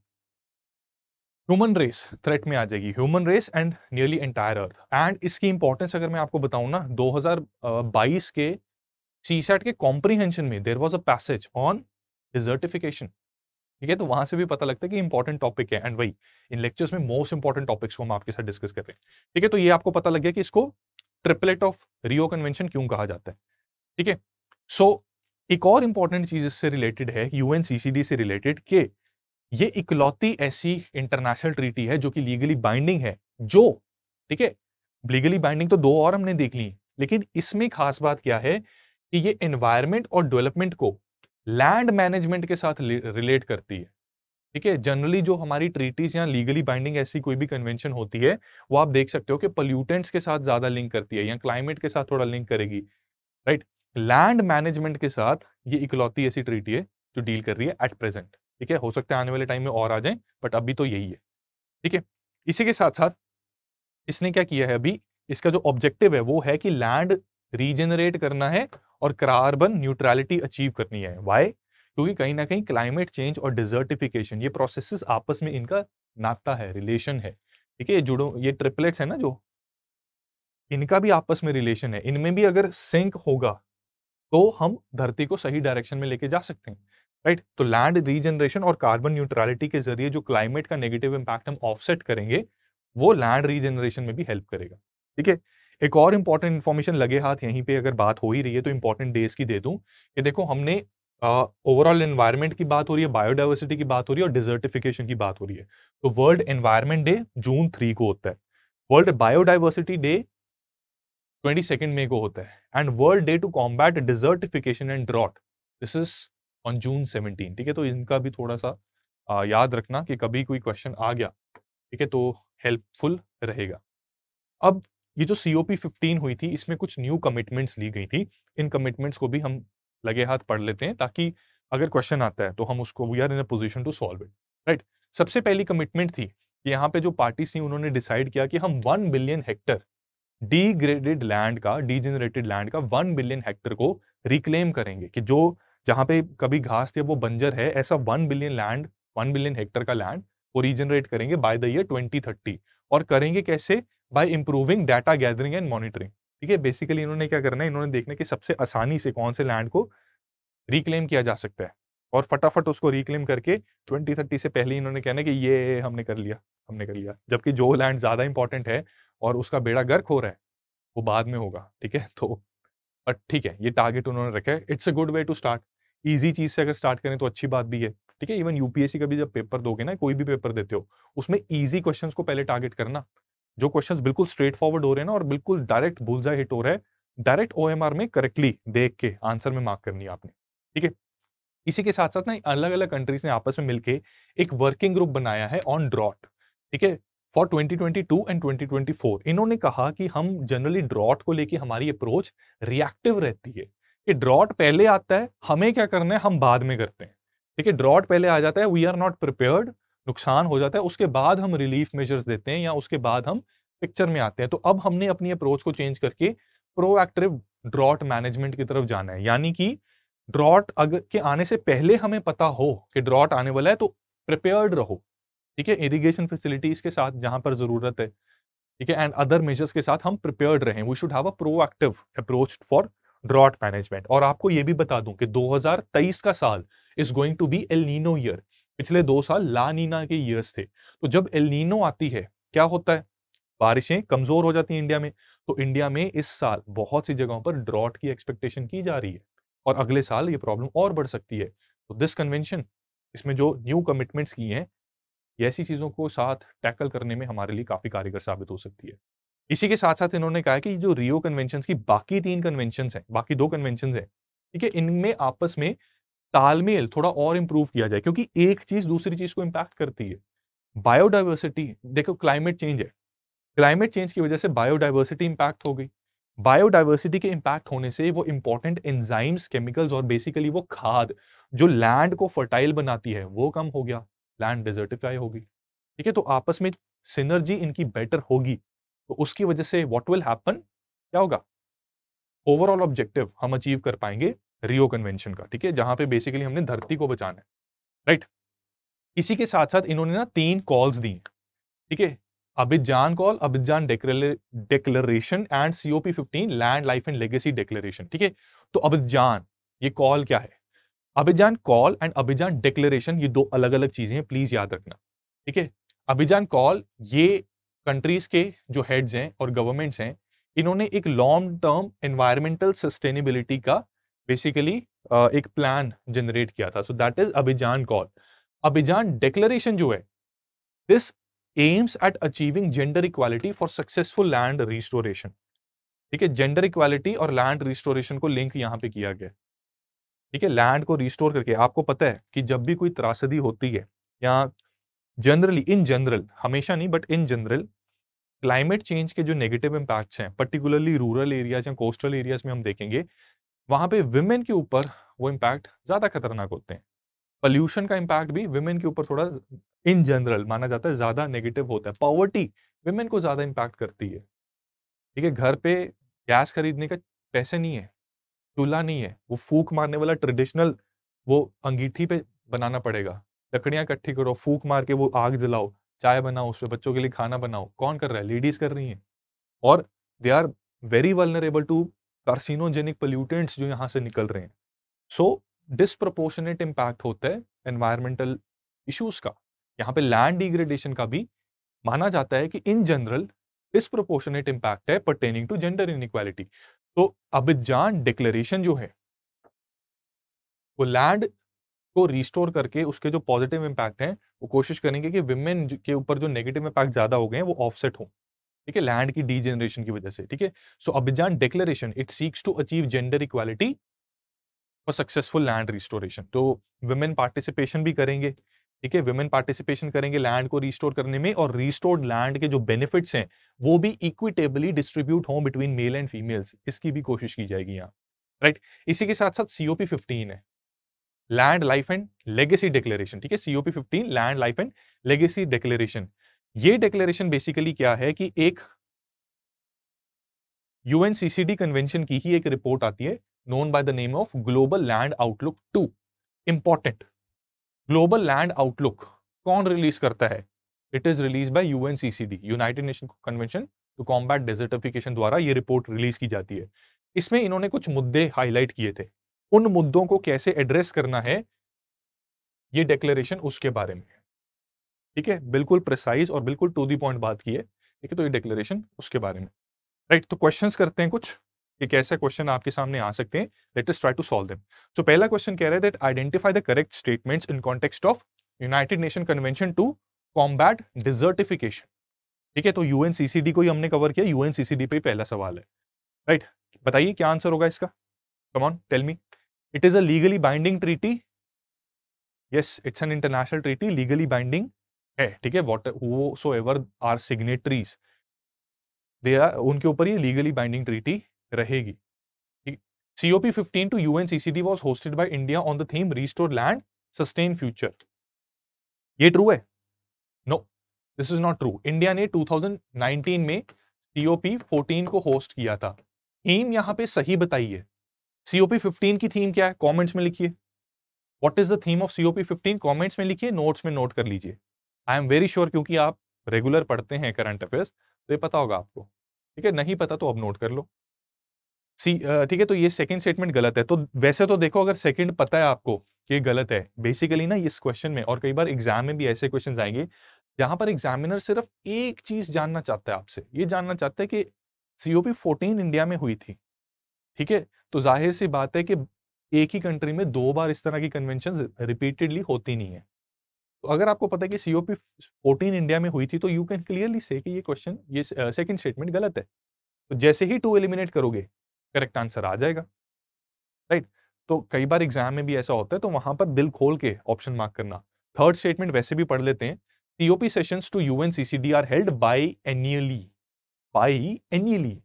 ह्यूमन रेस थ्रेट में आ जाएगी human race and nearly entire earth and इसकी इंपॉर्टेंस अगर मैं आपको बताऊं ना 2022 के सी के कॉम्प्रीहेंशन में there was a passage on desertification ठीक है तो वहां से भी पता लगता है कि इंपॉर्टेंट टॉपिक है एंड वही इन लेक्चर्स में मोस्ट इंपॉर्टेंट टॉपिक्स को हम आपके साथ डिस्कस कर रहे हैं ठीक है तो ये आपको पता लग गया कि इसको ट्रिपलेट ऑफ रियो कन्वेंशन क्यों कहा जाता है ठीक है सो एक और इंपॉर्टेंट चीज इससे रिलेटेड है यूएनसीसीडी से रिलेटेड के ये इकलौती ऐसी इंटरनेशनल ट्रीटी है जो कि लीगली बाइंडिंग है जो ठीक है लीगली बाइंडिंग तो दो और हमने देख ली लेकिन इसमें खास बात क्या है कि ये एनवायरमेंट और डेवलपमेंट को लैंड मैनेजमेंट के साथ रिलेट करती है ठीक है जनरली जो हमारी ट्रीटीज या लीगली बाइंडिंग ऐसी कोई भी कन्वेंशन होती है वो आप देख सकते हो कि पोल्यूटेंट्स के साथ ज्यादा लिंक करती है या क्लाइमेट के साथ थोड़ा लिंक करेगी राइट लैंड मैनेजमेंट के साथ ये इकलौती ऐसी ट्रीटी है जो डील कर रही है एट प्रेजेंट ठीक है हो सकता है आने वाले टाइम में और आ जाए बट अभी तो यही है ठीक है इसी के साथ साथ इसने क्या किया है अभी इसका जो ऑब्जेक्टिव है वो है कि लैंड रीजेनरेट करना है और कार्बन न्यूट्रैलिटी अचीव करनी है वाई क्योंकि कहीं ना कहीं क्लाइमेट चेंज और डिजर्टिफिकेशन ये प्रोसेसेस आपस में इनका नाता है रिलेशन है ठीक है ये जुड़ो ये ट्रिपलेट्स है ना जो इनका भी आपस में रिलेशन है इनमें भी अगर सिंक होगा तो हम धरती को सही डायरेक्शन में लेके जा सकते हैं राइट तो लैंड रीजनरेशन और कार्बन न्यूट्रलिटी के जरिए जो क्लाइमेट का नेगेटिव इम्पैक्ट हम ऑफसेट करेंगे वो लैंड रीजनरेशन में भी हेल्प करेगा ठीक है एक और इंपॉर्टेंट इन्फॉर्मेशन लगे हाथ यहीं पे अगर बात हो ही रही है तो इंपॉर्टेंट डेज की दे दूं कि देखो हमने ओवरऑल uh, एनवायरनमेंट की बात हो रही है बायोडाइवर्सिटी की बात हो रही है और डिजर्टिफिकेशन की बात हो रही है तो world environment day June three को होता है world biodiversity day twenty second May को होता है and world day to combat desertification and drought this is on June seventeen ठीक है तो इनका भी थोड़ा सा आ, याद रखना कि कभी कोई क्वेश्चन आ गया ठीक है तो हेल्पफुल रहेगा अब ये जो सी ओ पी फिफ्टीन हुई थी इसमें कुछ न्यू कमिटमेंट्स ली गई थी इन कमिटमेंट्स को भी हम लगे हाथ पढ़ लेते हैं ताकि अगर क्वेश्चन आता है तो हम उसको we are in a position to solve it right सबसे पहली कमिटमेंट थी कि यहाँ पे जो पार्टीज थी उन्होंने डिसाइड किया कि हम one billion hectare degraded land का डीजेनरेटेड लैंड का वन बिलियन हेक्टर को रिक्लेम करेंगे कि जो जहाँ पे कभी घास थी वो बंजर है ऐसा one billion land one billion hectare का लैंड वो रीजनरेट करेंगे बाय द ईयर थर्टी और करेंगे कैसे by improving data gathering and monitoring ठीक है बेसिकली इन्होंने क्या करना है इन्होंने देखना कि सबसे आसानी से कौन से लैंड को रिक्लेम किया जा सकता है और फटाफट उसको रिक्लेम करके थर्टी से पहले इन्होंने कहना कि ये हमने कर लिया हमने कर लिया जबकि जो लैंड ज़्यादा इंपॉर्टेंट है और उसका बेड़ा गर्क हो रहा है वो बाद में होगा ठीक है तो बट ठीक है ये टारगेट उन्होंने रखा है it's a good way to start easy चीज से अगर स्टार्ट करें तो अच्छी बात भी है ठीक है इवन यूपीएससी का भी जब पेपर दोगे ना कोई भी पेपर देते हो उसमें ईजी क्वेश्चन को पहले टारगेट करना जो क्वेश्चन बिल्कुल स्ट्रेट फॉरवर्ड हो रहे हैं ना और बिल्कुल डायरेक्ट बुलजा हिट हो रहा है डायरेक्ट ओ में करेक्टली देख के आंसर में मार्क करनी है आपने ठीक है इसी के साथ साथ ना अलग अलग कंट्रीज ने आपस में मिलके एक वर्किंग ग्रुप बनाया है ऑन ड्रॉट ठीक है फॉर 2022 एंड 2024 इन्होंने कहा कि हम जनरली ड्रॉट को लेके हमारी अप्रोच रिएक्टिव रहती है कि ड्रॉट पहले आता है हमें क्या करना है हम बाद में करते हैं ठीक है ड्रॉट पहले आ जाता है वी आर नॉट प्रिपेयर्ड नुकसान हो जाता है उसके बाद हम रिलीफ मेजर्स देते हैं या उसके बाद हम पिक्चर में आते हैं तो अब हमने अपनी अप्रोच को चेंज करके प्रोएक्टिव ड्रॉट मैनेजमेंट की तरफ जाना है यानी कि ड्रॉट अगर के आने से पहले हमें पता हो कि ड्रॉट आने वाला है तो प्रिपेयर्ड रहो ठीक है इरीगेशन फैसिलिटीज के साथ जहाँ पर ज़रूरत है ठीक है एंड अदर मेजर्स के साथ हम प्रिपेयर्ड रहे we should have a proactive approach for drought management और आपको ये भी बता दूं कि 2023 का साल is going to be El Nino year पिछले दो साल ला नीना के ईयर्स थे तो जब एल नीनो आती है क्या होता है बारिशें कमजोर हो जाती हैं इंडिया में तो इंडिया में इस साल बहुत सी जगहों पर ड्रॉट की एक्सपेक्टेशन की जा रही है और अगले साल ये प्रॉब्लम और बढ़ सकती है तो दिस कन्वेंशन इसमें जो न्यू कमिटमेंट्स किए हैं ये ऐसी चीज़ों को साथ टैकल करने में हमारे लिए काफ़ी कारीगर साबित हो सकती है इसी के साथ साथ इन्होंने कहा कि जो रियो कन्वेंशन की बाकी तीन कन्वेंशन हैं बाकी दो कन्वेंशन हैं ठीक है इनमें आपस में तालमेल थोड़ा और इम्प्रूव किया जाए क्योंकि एक चीज़ दूसरी चीज़ को इम्पैक्ट करती है बायोडाइवर्सिटी देखो क्लाइमेट चेंज है क्लाइमेट चेंज की वजह से बायोडाइवर्सिटी इम्पैक्ट हो गई बायोडाइवर्सिटी के इम्पैक्ट होने से वो इम्पॉर्टेंट एंजाइम्स केमिकल्स और बेसिकली वो खाद जो लैंड को फर्टाइल बनाती है वो कम हो गया लैंड डिजर्टिफाई होगी ठीक है तो आपस में सिनर्जी इनकी बेटर होगी तो उसकी वजह से व्हाट विल हैपन क्या होगा ओवरऑल ऑब्जेक्टिव हम अचीव कर पाएंगे रियो कन्वेंशन का ठीक है जहां पे बेसिकली हमने धरती को बचाना है राइट इसी के साथ साथ इन्होंने ना तीन कॉल्स दी ठीक है Abidjan call Abidjan declaration and COP fifteen land life and legacy declaration ठीक है तो अबिजान ये कॉल क्या है Abidjan call and Abidjan declaration ये दो अलग अलग चीजें हैं प्लीज याद रखना ठीक है अभिजान कॉल ये कंट्रीज के जो हेड्स हैं और गवर्नमेंट्स हैं इन्होंने एक लॉन्ग टर्म एनवायरमेंटल सस्टेनेबिलिटी का बेसिकली एक प्लान जनरेट किया था so that is Abidjan call Abidjan declaration जो है this aims at achieving gender equality for successful land restoration ठीक है जेंडर इक्वालिटी और लैंड रिस्टोरेशन को लिंक यहां पे किया गया ठीक है लैंड को रिस्टोर करके आपको पता है कि जब भी कोई त्रासदी होती है या जनरली इन जनरल हमेशा नहीं but in general climate change के जो नेगेटिव इम्पैक्ट्स हैं पर्टिकुलरली रूरल एरियाज या कोस्टल एरियाज में हम देखेंगे वहाँ पे विमेन के ऊपर वो इम्पैक्ट ज़्यादा खतरनाक होते हैं पॉल्यूशन का इम्पैक्ट भी विमेन के ऊपर थोड़ा इन जनरल माना जाता है ज़्यादा नेगेटिव होता है पॉवर्टी विमेन को ज़्यादा इम्पैक्ट करती है ठीक है घर पे गैस खरीदने का पैसे नहीं है चूल्हा नहीं है वो फूक मारने वाला ट्रेडिशनल वो अंगीठी पे बनाना पड़ेगा लकड़ियां इकट्ठी करो फूक मार के वो आग जलाओ चाय बनाओ उस पर बच्चों के लिए खाना बनाओ कौन कर रहा है लेडीज कर रही हैं और they are very vulnerable to carcinogenic pollutants जो यहाँ से निकल रहे हैं सो डिसप्रपोर्शनेट इम्पैक्ट होता है एनवायरमेंटल इशूज का यहाँ पे लैंड डिग्रेडेशन का भी माना जाता है कि इन जनरल डिसप्रपोर्शनेट इम्पैक्ट है पर्टेनिंग टू जेंडर इनक्वालिटी तो अबिजान डिक्लेरेशन जो है वो लैंड को रिस्टोर करके उसके जो पॉजिटिव इम्पैक्ट हैं वो कोशिश करेंगे कि विमेन के ऊपर जो नेगेटिव इम्पैक्ट ज़्यादा हो गए हैं वो ऑफसेट हों ठीक है लैंड की डीजेनरेशन की वजह से ठीक है so Abidjan declaration it seeks to achieve gender equality और सक्सेसफुल लैंड रिस्टोरेशन तो वुमेन पार्टिसिपेशन भी करेंगे ठीक है वुमेन पार्टिसिपेशन करेंगे लैंड को रिस्टोर करने में और रिस्टोर्ड लैंड के जो बेनिफिट्स हैं वो भी इक्विटेबली डिस्ट्रीब्यूट हो बिटवीन मेल एंड फीमेल्स इसकी भी कोशिश की जाएगी यहाँ राइट इसी के साथ साथ सीओपी फिफ्टीन है land life and legacy declaration ठीक है COP fifteen land life and legacy declaration ये डिक्लेरेशन बेसिकली क्या है कि एक यूएनसीसीडी कन्वेंशन की ही एक रिपोर्ट आती है known by the name of global land outlook to important global land outlook कौन रिलीज करता है it is release by UNCCD United Nation convention to combat desertification द्वारा ये रिपोर्ट रिलीज की जाती है इसमें इन्होंने कुछ मुद्दे हाईलाइट किए थे उन मुद्दों को कैसे एड्रेस करना है ये डेक्लेरेशन उसके बारे में ठीक है बिल्कुल प्रिसाइज और बिल्कुल टू दी पॉइंट बात की है ठीक है तो ये डिक्लेरेशन उसके बारे में राइट right, तो क्वेश्चंस करते हैं कुछ कि कैसे क्वेश्चन आपके सामने आ सकते हैं let us try to solve them so पहला क्वेश्चन कह रहा है that identify the correct statements in context of United Nation convention to combat desertification ठीक है तो यू को ही हमने कवर किया यूएनसीसीडी पे पहला सवाल है राइट right? बताइए क्या आंसर होगा इसका come on tell me it is a legally binding treaty yes it's an international treaty legally binding है ठीक है वॉट वो so ever are signatories they are उनके ऊपर ये लीगली बाइंडिंग ट्रीटी रहेगी ठीक COP fifteen to U N C C D was hosted by India on the theme restore land sustain future ये ट्रू है no this is not true India ने 2019 में COP 14 को होस्ट किया था theme यहाँ पे सही बताइए सीओपी 15 की थीम क्या है कमेंट्स में लिखिए what is the theme of COP 15 comments में लिखिए नोट्स में नोट कर लीजिए आई एम वेरी श्योर क्योंकि आप रेगुलर पढ़ते हैं करंट अफेयर्स तो ये पता होगा आपको ठीक है नहीं पता तो अब नोट कर लो सी ठीक है तो ये सेकंड स्टेटमेंट गलत है तो वैसे तो देखो अगर सेकंड पता है आपको कि गलत है बेसिकली ना इस क्वेश्चन में और कई बार एग्जाम में भी ऐसे क्वेश्चन आएंगे जहां पर एग्जामिनर सिर्फ एक चीज जानना चाहता है आपसे ये जानना चाहता है कि सीओपी फोर्टीन इंडिया में हुई थी ठीक है तो जाहिर सी बात है कि एक ही कंट्री में दो बार इस तरह की कन्वेंशन रिपीटेडली होती नहीं है तो अगर आपको पता है कि सीओपी फोर्टीन इंडिया में हुई थी तो यू कैन क्लियरली से कि ये क्वेश्चन ये सेकंड स्टेटमेंट गलत है तो जैसे ही टू एलिमिनेट करोगे करेक्ट आंसर आ जाएगा राइट तो कई बार एग्जाम में भी ऐसा होता है तो वहां पर दिल खोल के ऑप्शन मार्क करना थर्ड स्टेटमेंट वैसे भी पढ़ लेते हैं COP session today are held biannually biannually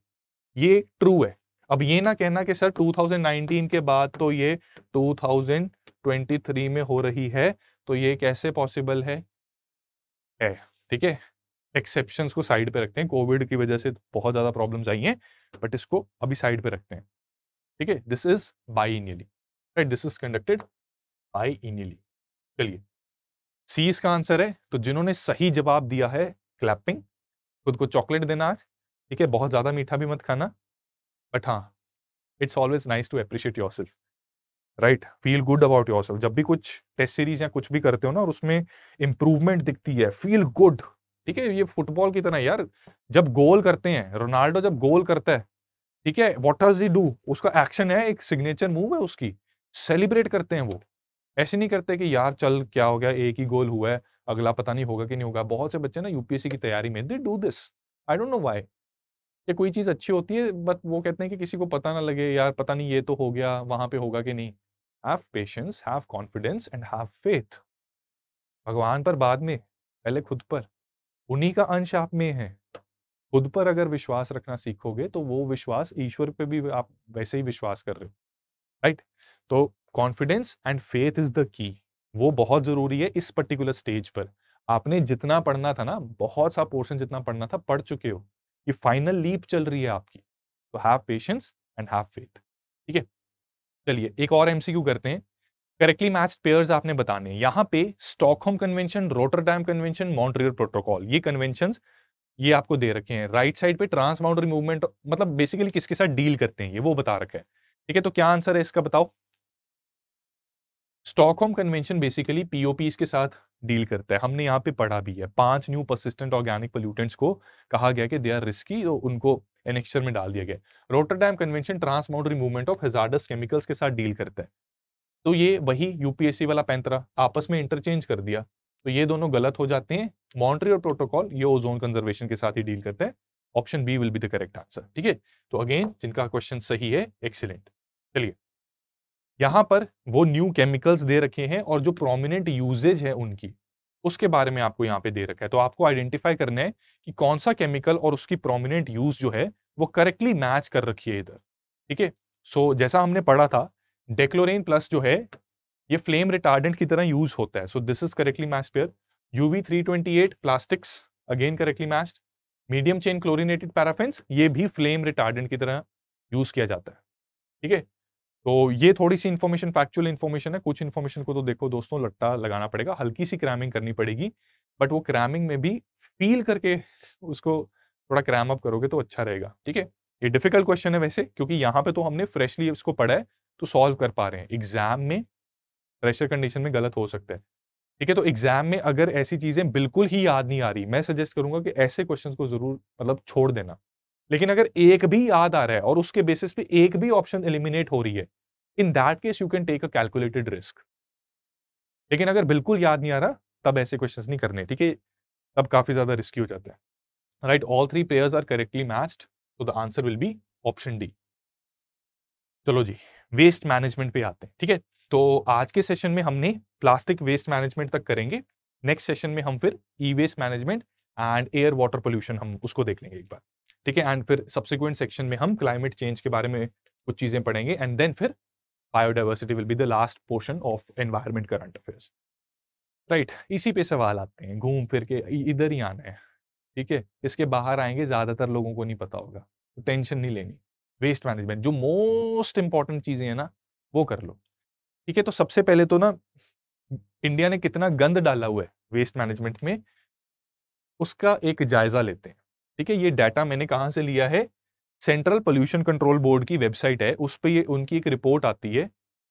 ये ट्रू है अब ये ना कहना कि सर 2019 के बाद तो ये 2023 में हो रही है तो ये कैसे पॉसिबल है ठीक है एक्सेप्शन को साइड पे रखते हैं कोविड की वजह से बहुत ज़्यादा प्रॉब्लम आई हैं बट इसको अभी साइड पे रखते हैं ठीक है this is annually right this is conducted biannually चलिए सी इसका आंसर है तो जिन्होंने सही जवाब दिया है क्लैपिंग खुद को चॉकलेट देना आज ठीक है बहुत ज़्यादा मीठा भी मत खाना बट हाँ it's always nice to appreciate yourself right feel good about yourself जब भी कुछ टेस्ट सीरीज या कुछ भी करते हो ना और उसमें इंप्रूवमेंट दिखती है फील गुड ठीक है ये फुटबॉल की तरह यार जब गोल करते हैं रोनाल्डो जब गोल करता है ठीक है वॉट आज ही डू उसका एक्शन है एक सिग्नेचर मूव है उसकी सेलिब्रेट करते हैं वो ऐसे नहीं करते कि यार चल क्या हो गया एक ही गोल हुआ है अगला पता नहीं होगा कि नहीं होगा बहुत से बच्चे ना यूपीएससी की तैयारी में they do this I don't know why या कोई चीज़ अच्छी होती है बट वो कहते हैं कि किसी को पता ना लगे यार पता नहीं ये तो हो गया वहाँ पे होगा कि नहीं have patience have confidence and have faith भगवान पर बाद में पहले खुद पर उन्हीं का अंश आप में है खुद पर अगर विश्वास रखना सीखोगे तो वो विश्वास ईश्वर पे भी आप वैसे ही विश्वास कर रहे हो राइट तो confidence and faith is the key वो बहुत जरूरी है इस पर्टिकुलर स्टेज पर आपने जितना पढ़ना था ना बहुत सा पोर्शन जितना पढ़ना था पढ़ चुके हो ये फाइनल लीप चल रही है आपकी तो have patience and have faith ठीक है चलिए एक और एमसीक्यू करते हैं करेक्टली मैच पेयर्स आपने बताने यहाँ पे स्टॉकहोम कन्वेंशन डैम कन्वेंशन मॉन्ट्रियल प्रोटोकॉल ये कन्वेंशन ये आपको दे रखे हैं राइट साइड पे ट्रांस बाउंड्री मूवमेंट मतलब बेसिकली किसके साथ डील करते हैं ये वो बता रखे हैं ठीक है तो क्या आंसर है इसका बताओ स्टॉकहोम कन्वेंशन बेसिकली पीओपीस के साथ डील करता है हमने यहाँ पे पढ़ा भी है पांच न्यू परसिस्टेंट ऑर्गेनिक पोल्यूटेंट्स को कहा गया कि दे आर रिस्की तो उनको एनेक्चर में डाल दिया गया Rotterdam convention transboundary movement of hazardous chemicals के साथ डील करता है तो ये वही यूपीएससी वाला पैंतरा आपस में इंटरचेंज कर दिया तो ये दोनों गलत हो जाते हैं मॉन्ट्री और प्रोटोकॉल ये ओजोन कंजर्वेशन के साथ ही डील करते हैं option B will be the correct answer ठीक है तो अगेन जिनका क्वेश्चन सही है एक्सीलेंट चलिए यहाँ पर वो न्यू केमिकल्स दे रखे हैं और जो प्रोमिनेंट यूजेज है उनकी उसके बारे में आपको यहाँ पे दे रखा है तो आपको आइडेंटिफाई करना है कि कौन सा केमिकल और उसकी प्रोमिनेंट यूज जो है वो करेक्टली मैच कर रखी है इधर ठीक है सो जैसा हमने पढ़ा था डेक्लोरेन प्लस जो है ये फ्लेम रिटार्डेंट की तरह यूज होता है so this is correctly match pair UV three twenty eight plastics again correctly match medium chain chlorinated paraffin ये भी फ्लेम रिटार्डेंट की तरह यूज किया जाता है ठीक है तो ये थोड़ी सी इन्फॉर्मेशन फैक्चुअल इन्फॉर्मेशन है कुछ इन्फॉर्मेशन को तो देखो दोस्तों लट्टा लगाना पड़ेगा हल्की सी क्रैमिंग करनी पड़ेगी बट वो क्रैमिंग में भी फील करके उसको थोड़ा क्रैम अप करोगे तो अच्छा रहेगा ठीक है ये डिफिकल्ट क्वेश्चन है वैसे क्योंकि यहाँ पे तो हमने फ्रेशली उसको पढ़ा है तो सॉल्व कर पा रहे हैं एग्जाम में प्रेशर कंडीशन में गलत हो सकता है ठीक है तो एग्जाम में अगर ऐसी चीजें बिल्कुल ही याद नहीं आ रही मैं सजेस्ट करूंगा कि ऐसे क्वेश्चन को जरूर मतलब छोड़ देना लेकिन अगर एक भी याद आ रहा है और उसके बेसिस पे एक भी ऑप्शन एलिमिनेट हो रही है in that case you can take a calculated risk लेकिन अगर बिल्कुल याद नहीं आ रहा तब ऐसे क्वेश्चंस नहीं करने ठीक है तब काफी ज्यादा रिस्की हो जाता है right all three players are correctly matched तो the answer will be option D चलो जी वेस्ट मैनेजमेंट पे आते हैं ठीक है तो आज के सेशन में हमने प्लास्टिक वेस्ट मैनेजमेंट तक करेंगे नेक्स्ट सेशन में हम फिर e waste management and air water pollution हम उसको देख लेंगे एक बार ठीक है एंड फिर सब्सिक्वेंट सेक्शन में हम क्लाइमेट चेंज के बारे में कुछ चीज़ें पढ़ेंगे एंड देन फिर biodiversity will be the last portion of environment current affairs right इसी पे सवाल आते हैं घूम फिर के इधर ही आना है ठीक है इसके बाहर आएंगे ज़्यादातर लोगों को नहीं पता होगा तो टेंशन नहीं लेनी वेस्ट मैनेजमेंट जो मोस्ट इंपॉर्टेंट चीजें हैं ना वो कर लो ठीक है तो सबसे पहले तो ना इंडिया ने कितना गंद डाला हुआ है वेस्ट मैनेजमेंट में उसका एक जायजा लेते हैं ठीक है ये डाटा मैंने कहाँ से लिया है सेंट्रल पोल्यूशन कंट्रोल बोर्ड की वेबसाइट है उस पर ये उनकी एक रिपोर्ट आती है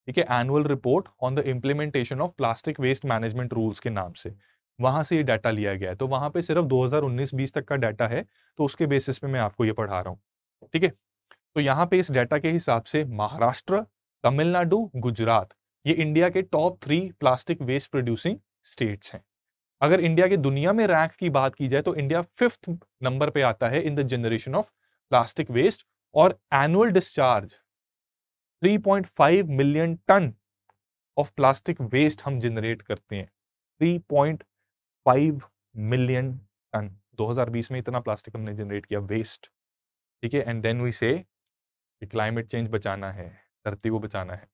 ठीक है annual report on the implementation of plastic waste management rules के नाम से वहां से ये डाटा लिया गया है तो वहां पे सिर्फ 2019-20 तक का डाटा है तो उसके बेसिस पे मैं आपको ये पढ़ा रहा हूँ ठीक है तो यहाँ पे इस डाटा के हिसाब से महाराष्ट्र तमिलनाडु गुजरात ये इंडिया के top three plastic waste producing states हैं अगर इंडिया के दुनिया में रैंक की बात की जाए तो इंडिया फिफ्थ नंबर पे आता है in the generation of plastic waste और annual discharge 3.5 million ton of plastic waste हम जनरेट करते हैं 3.5 मिलियन टन 2020 में इतना प्लास्टिक हमने जनरेट किया वेस्ट ठीक है एंड देन वी से कि क्लाइमेट चेंज बचाना है धरती को बचाना है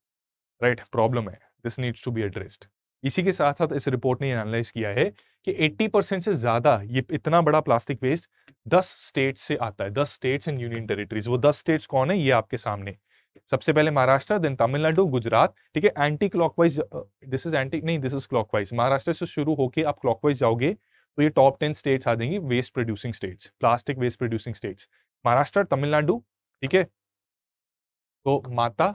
राइट right, प्रॉब्लम है this needs to be addressed इसी के साथ साथ इस रिपोर्ट ने एनालाइज किया है कि 80 परसेंट से ज्यादा ये इतना बड़ा प्लास्टिक वेस्ट दस स्टेट से आता है दस स्टेट्स एंड यूनियन टेरिटरीज वो दस स्टेट्स कौन है ये आपके सामने सबसे पहले महाराष्ट्र देन तमिलनाडु गुजरात ठीक है anti clockwise this is anti नहीं दिस इज क्लॉकवाइज महाराष्ट्र से शुरू होकर आप क्लॉकवाइज जाओगे तो ये टॉप टेन स्टेट्स आ जाएंगे waste producing states plastic waste producing states Maharashtra Tamil Nadu ठीक है तो माता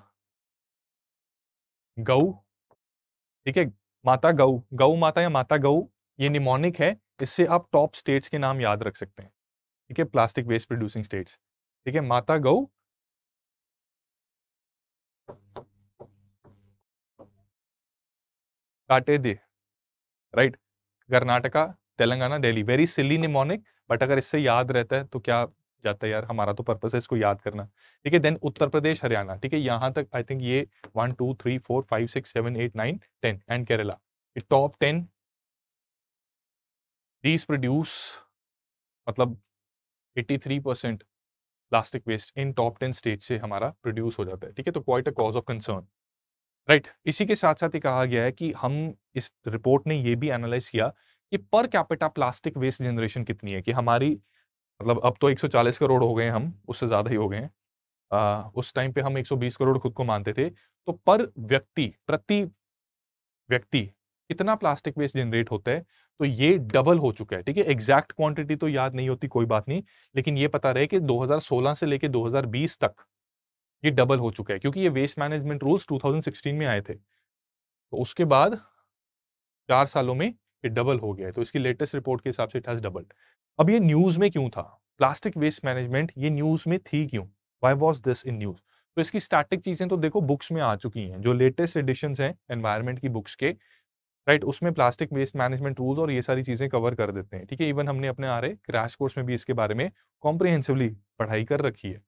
गऊ ठीक है माता गौ गौ माता या माता गऊ ये निमोनिक है इससे आप टॉप स्टेट्स के नाम याद रख सकते हैं ठीक है प्लास्टिक वेस्ट प्रोड्यूसिंग स्टेट्स ठीक है माता गऊ काटे दे right Karnataka Telangana Delhi very silly mnemonic but अगर इससे याद रहता है तो क्या जाता है यार हमारा तो पर्पस है इसको याद करना ठीक है देन उत्तर प्रदेश हरियाणा ठीक है यहाँ तक आई थिंक ये one two three four five six seven eight nine ten and Kerala top ten these produce मतलब eighty three percent plastic waste in top ten state से हमारा प्रोड्यूस हो जाता है ठीक है तो quite a cause of concern right इसी के साथ साथ ये कहा गया है कि हम इस रिपोर्ट ने ये भी एनालाइज किया कि per capita plastic waste generation कितनी है कि हमारी मतलब अब तो 140 करोड़ हो गए हम उससे ज़्यादा ही हो गए हैं उस टाइम पे हम 120 करोड़ खुद को मानते थे तो पर व्यक्ति प्रति व्यक्ति कितना प्लास्टिक वेस्ट जनरेट होता है तो ये डबल हो चुका है ठीक है एग्जैक्ट क्वांटिटी तो याद नहीं होती कोई बात नहीं लेकिन ये पता रहे कि 2016 से लेके 2020 तक ये डबल हो चुका है क्योंकि ये वेस्ट मैनेजमेंट रूल्स 2016 में आए थे तो उसके बाद चार सालों में ये डबल हो गया है तो इसकी लेटेस्ट रिपोर्ट के हिसाब से इट हैज़ डबल्ड अब ये न्यूज में क्यों था प्लास्टिक वेस्ट मैनेजमेंट ये न्यूज में थी क्यों why was this in news तो इसकी स्टैटिक चीजें तो देखो बुक्स में आ चुकी हैं जो लेटेस्ट एडिशन हैं एनवायरमेंट की बुक्स के राइट उसमें प्लास्टिक वेस्ट मैनेजमेंट टूल्स और ये सारी चीजें कवर कर देते हैं ठीक है इवन हमने अपने आ रहे क्रैश कोर्स में भी इसके बारे में कॉम्प्रिहेंसिवली पढ़ाई कर रखी है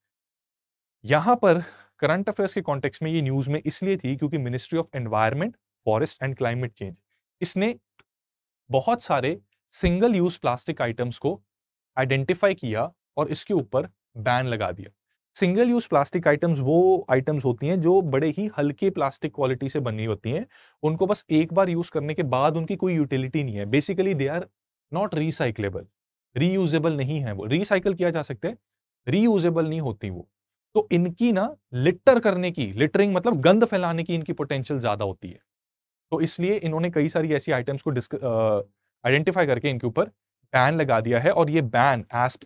यहां पर करंट अफेयर्स के कॉन्टेक्स में ये न्यूज में इसलिए थी क्योंकि ministry of environment forest and climate change इसने बहुत सारे सिंगल यूज प्लास्टिक आइटम्स को आइडेंटिफाई किया और इसके ऊपर बैन लगा दिया सिंगल यूज प्लास्टिक आइटम्स वो आइटम्स होती हैं जो बड़े ही हल्के प्लास्टिक क्वालिटी से बनी होती हैं उनको बस एक बार यूज करने के बाद उनकी कोई यूटिलिटी नहीं है basically they are not recyclable reusable नहीं है वो रिसाइकल किया जा सकता है रीयूजेबल नहीं होती वो तो इनकी ना लिटर करने की लिटरिंग मतलब गंद फैलाने की इनकी पोटेंशियल ज्यादा होती है तो इसलिए इन्होंने कई सारी ऐसी आइटम्स को डिस्क आइडेंटिफाई करके इनके ऊपर बैन लगा दिया है और ये बैन एस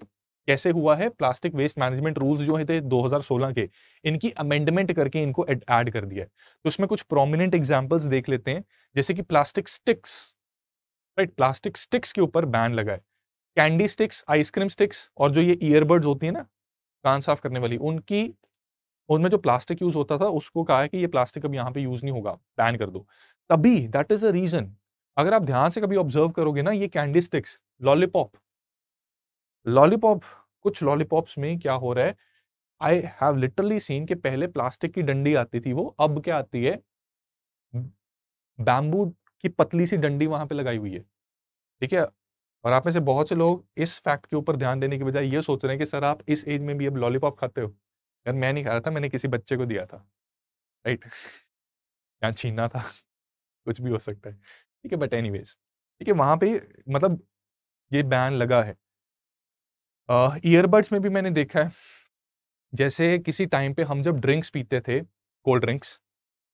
कैसे हुआ है प्लास्टिक वेस्ट मैनेजमेंट रूल्स जो है थे 2016 के इनकी अमेंडमेंट करके इनको ऐड कर दिया है तो उसमें कुछ प्रोमिनेंट एग्जांपल्स देख लेते हैं जैसे कि plastic sticks right plastic sticks के ऊपर बैन लगाए कैंडी स्टिक्स आइसक्रीम स्टिक्स और जो ये ईयरबड्स होती है ना कान साफ करने वाली उनकी उनमें जो प्लास्टिक यूज होता था उसको कहा है कि ये प्लास्टिक अब यहाँ पे यूज नहीं होगा बैन कर दो तभी दैट इज अ रीजन अगर आप ध्यान से कभी ऑब्जर्व करोगे ना ये कैंडी स्टिक्स लॉलीपॉप लॉलीपॉप कुछ लॉलीपॉप्स में क्या हो रहा है आई हैव लिटरली सीन के पहले प्लास्टिक की डंडी आती थी वो अब क्या आती है बैम्बू की पतली सी डंडी वहां पे लगाई हुई है ठीक है और आप में से बहुत से लोग इस फैक्ट के ऊपर ध्यान देने के बजाय ये सोच रहे हैं कि सर आप इस एज में भी अब लॉलीपॉप खाते हो यार मैं नहीं खा रहा था मैंने किसी बच्चे को दिया था राइट या छीना था कुछ भी हो सकता है ठीक है बट एनी ठीक है वहाँ पे मतलब ये बैन लगा है ईयरबड्स में भी मैंने देखा है जैसे किसी टाइम पे हम जब ड्रिंक्स पीते थे कोल्ड ड्रिंक्स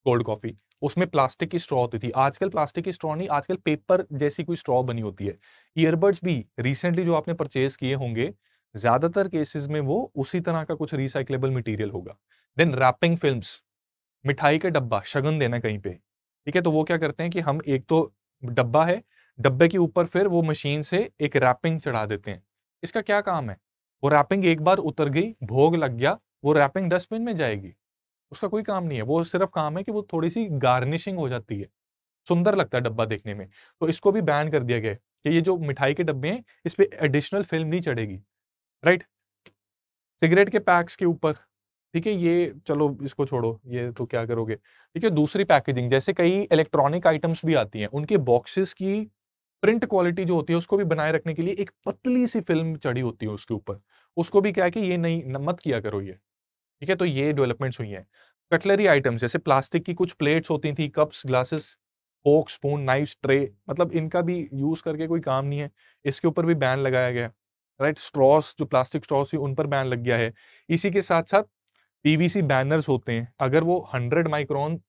कोल्ड कॉफी उसमें प्लास्टिक की स्ट्रॉ होती थी आजकल प्लास्टिक की स्ट्रॉ नहीं आजकल पेपर जैसी कोई स्ट्रॉ बनी होती है ईयरबड्स भी रिसेंटली जो आपने परचेज किए होंगे ज्यादातर केसेस में वो उसी तरह का कुछ रिसाइकलेबल मटेरियल होगा देन रैपिंग फिल्म मिठाई का डब्बा शगन देना कहीं पे ठीक है तो वो क्या करते हैं कि हम एक तो डब्बा है डब्बे के ऊपर फिर वो मशीन से एक रैपिंग चढ़ा देते हैं इसका क्या काम है वो रैपिंग एक बार उतर गई भोग लग गया वो रैपिंग डस्टबिन में जाएगी उसका कोई काम नहीं है वो सिर्फ काम है कि वो थोड़ी सी गार्निशिंग हो जाती है सुंदर लगता है डब्बा देखने में तो इसको भी बैन कर दिया गया कि ये जो मिठाई के डब्बे हैं इस पर एडिशनल फिल्म नहीं चढ़ेगी राइट सिगरेट के पैक्स के ऊपर ठीक है ये चलो इसको छोड़ो ये तो क्या करोगे ठीक है दूसरी पैकेजिंग जैसे कई इलेक्ट्रॉनिक आइटम्स भी आती हैं उनके बॉक्सेस की प्रिंट क्वालिटी जो होती है उसको भी बनाए रखने के लिए एक पतली सी फिल्म चढ़ी होती है उसके ऊपर उसको भी क्या है कि ये नहीं मत किया करो ये ठीक है तो ये डेवलपमेंट्स हुई हैं कटलरी आइटम्स जैसे प्लास्टिक की कुछ प्लेट्स होती थी cups glasses fork spoon knife tray मतलब इनका भी यूज़ करके कोई काम नहीं है इसके ऊपर भी बैन लगाया गया राइट स्ट्रॉस जो प्लास्टिक स्ट्रॉस थी उन पर बैन लग गया है इसी के साथ साथ पीवीसी बैनर्स होते हैं अगर वो 100 माइक्रोन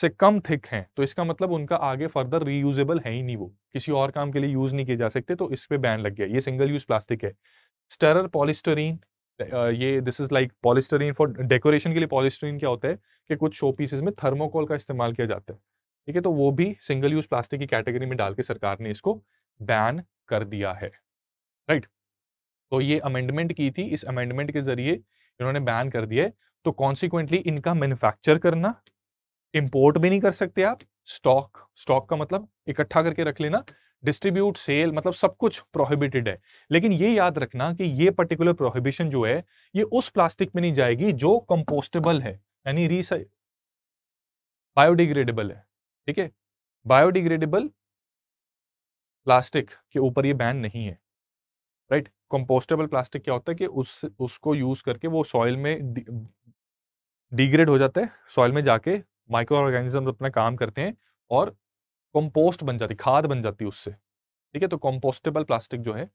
से कम थिक हैं तो इसका मतलब उनका आगे फर्दर रीयूजेबल है ही नहीं वो किसी और काम के लिए यूज नहीं किए जा सकते तो इस पर बैन लग गया ये सिंगल यूज प्लास्टिक है स्टरर पॉलिस्टरीन ये this is like polystyrene for decoration के लिए पॉलिस्टरीन क्या होता है कि कुछ शो पीसेज में थर्मोकोल का इस्तेमाल किया जाता है ठीक है तो वो भी सिंगल यूज प्लास्टिक की कैटेगरी में डाल के सरकार ने इसको बैन कर दिया है राइट right? तो ये अमेंडमेंट की थी इस अमेंडमेंट के जरिए इन्होंने बैन कर दिए तो कॉन्सिक्वेंटली इनका मैन्युफैक्चर करना इंपोर्ट भी नहीं कर सकते आप स्टॉक स्टॉक का मतलब इकट्ठा करके रख लेना डिस्ट्रीब्यूट सेल मतलब सब कुछ प्रोहिबिटेड है लेकिन ये याद रखना कि ये पर्टिकुलर प्रोहिबिशन जो है ये उस प्लास्टिक में नहीं जाएगी जो कंपोस्टेबल है यानी रिसाइ बायोडिग्रेडेबल है ठीक है बायोडिग्रेडेबल प्लास्टिक के ऊपर ये बैन नहीं है राइट कंपोस्टेबल प्लास्टिक क्या होता है कि उस उसको यूज करके वो सॉइल में डिग्रेड हो जाता है सॉइल में जाके माइक्रो ऑर्गेनिज्म अपना काम करते हैं और कंपोस्ट बन जाती खाद बन जाती है उससे ठीक है तो कंपोस्टेबल प्लास्टिक जो है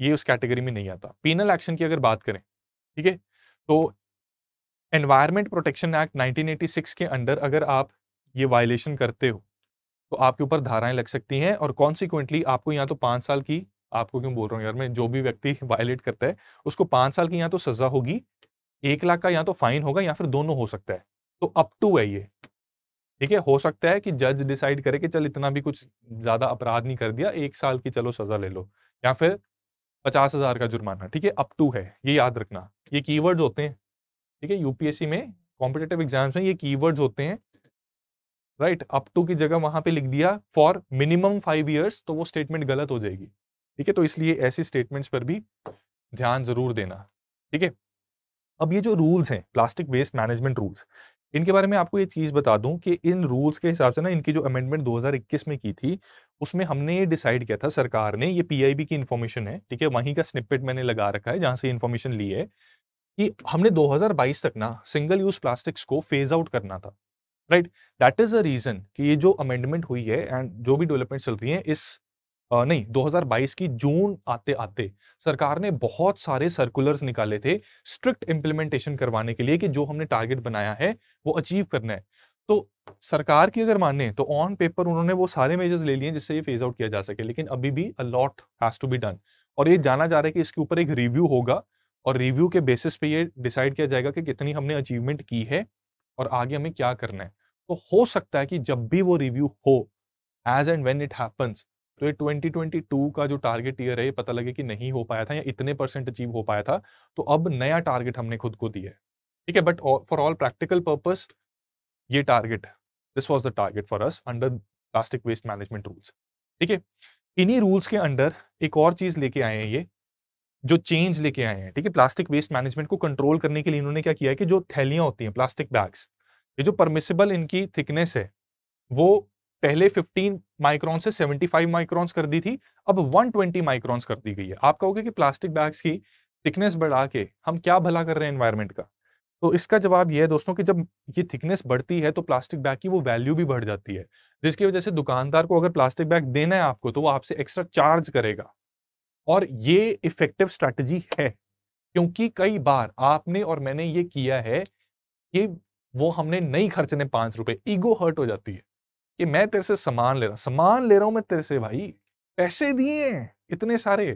ये उस कैटेगरी में नहीं आता पीनल एक्शन की अगर बात करें ठीक है तो एनवायरमेंट प्रोटेक्शन एक्ट 1986 के अंडर अगर आप ये वायलेशन करते हो तो आपके ऊपर धाराएं लग सकती हैं और कॉन्सिक्वेंटली आपको या तो पाँच साल की आपको क्यों बोल रहा हूँ यार मैं जो भी व्यक्ति वायलेट करता है उसको पांच साल की या तो सजा होगी एक लाख का या तो फाइन होगा या फिर दोनों हो सकता है तो अप टू है ये ठीक है हो सकता है कि जज डिसाइड करे कि चल इतना भी कुछ ज्यादा अपराध नहीं कर दिया एक साल की चलो सजा ले लो या फिर पचास हजार का जुर्माना ठीक है अप टू है ये याद रखना ये कीवर्ड्स होते हैं ठीक है यूपीएससी में कॉम्पिटेटिव एग्जाम्स में ये कीवर्ड्स होते हैं राइट अप टू की जगह वहां पे लिख दिया फॉर मिनिमम फाइव ईयर्स तो वो स्टेटमेंट गलत हो जाएगी ठीक है तो इसलिए ऐसी स्टेटमेंट्स पर भी ध्यान जरूर देना ठीक है अब ये जो रूल्स हैं प्लास्टिक वेस्ट मैनेजमेंट रूल्स इनके बारे में आपको ये चीज़ बता दूं कि इन रूल्स के हिसाब से ना इनकी जो अमेंडमेंट 2021 में की थी उसमें हमने ये डिसाइड किया था सरकार ने ये पीआईबी की इन्फॉर्मेशन है ठीक है वहीं का स्निपेट मैंने लगा रखा है जहां से इन्फॉर्मेशन ली है कि हमने 2022 तक ना सिंगल यूज प्लास्टिक्स को फेज आउट करना था right that is a reason कि ये जो अमेंडमेंट हुई है एंड जो भी डेवलपमेंट चल रही है इस नहीं 2022 की जून आते आते सरकार ने बहुत सारे सर्कुलर्स निकाले थे स्ट्रिक्ट इम्प्लीमेंटेशन करवाने के लिए कि जो हमने टारगेट बनाया है वो अचीव करना है तो सरकार की अगर माने तो ऑन पेपर उन्होंने वो सारे मेजर्स ले लिए जिससे ये फेज आउट किया जा सके लेकिन अभी भी a lot has to be done और ये जाना जा रहा है कि इसके ऊपर एक रिव्यू होगा और रिव्यू के बेसिस पे ये डिसाइड किया जाएगा कि कितनी हमने अचीवमेंट की है और आगे हमें क्या करना है तो हो सकता है कि जब भी वो रिव्यू हो as and when it happens तो ये 2022 का जो टारगेट ईयर है ये पता लगे कि नहीं हो पाया था या इतने परसेंट अचीव हो पाया था तो अब नया टारगेट हमने खुद को दिया है ठीक है but for all practical purpose ये target this was the target for us under plastic waste management rules ठीक है इन्हीं रूल्स के अंडर एक और चीज लेके आए हैं ये जो चेंज लेके आए हैं ठीक है प्लास्टिक वेस्ट मैनेजमेंट को कंट्रोल करने के लिए इन्होंने क्या किया है कि जो थैलियां होती हैं प्लास्टिक बैग्स ये जो परमिसेबल इनकी थिकनेस है वो पहले 15 माइक्रॉन से 75 माइक्रॉन्स कर दी थी अब 120 माइक्रॉन्स कर दी गई है आप कहोगे कि प्लास्टिक बैग्स की थिकनेस बढ़ा के हम क्या भला कर रहे हैं एनवायरमेंट का तो इसका जवाब यह है दोस्तों कि जब ये थिकनेस बढ़ती है तो प्लास्टिक बैग की वो वैल्यू भी बढ़ जाती है जिसकी वजह से दुकानदार को अगर प्लास्टिक बैग देना है आपको तो वो आपसे एक्स्ट्रा चार्ज करेगा और ये इफेक्टिव स्ट्रैटेजी है क्योंकि कई बार आपने और मैंने ये किया है कि वो हमने नहीं खर्चने पांच रुपए ईगो हर्ट हो जाती है कि मैं तेरे से सामान ले रहा हूं सामान ले रहा हूं मैं तेरे से भाई पैसे दिए हैं इतने सारे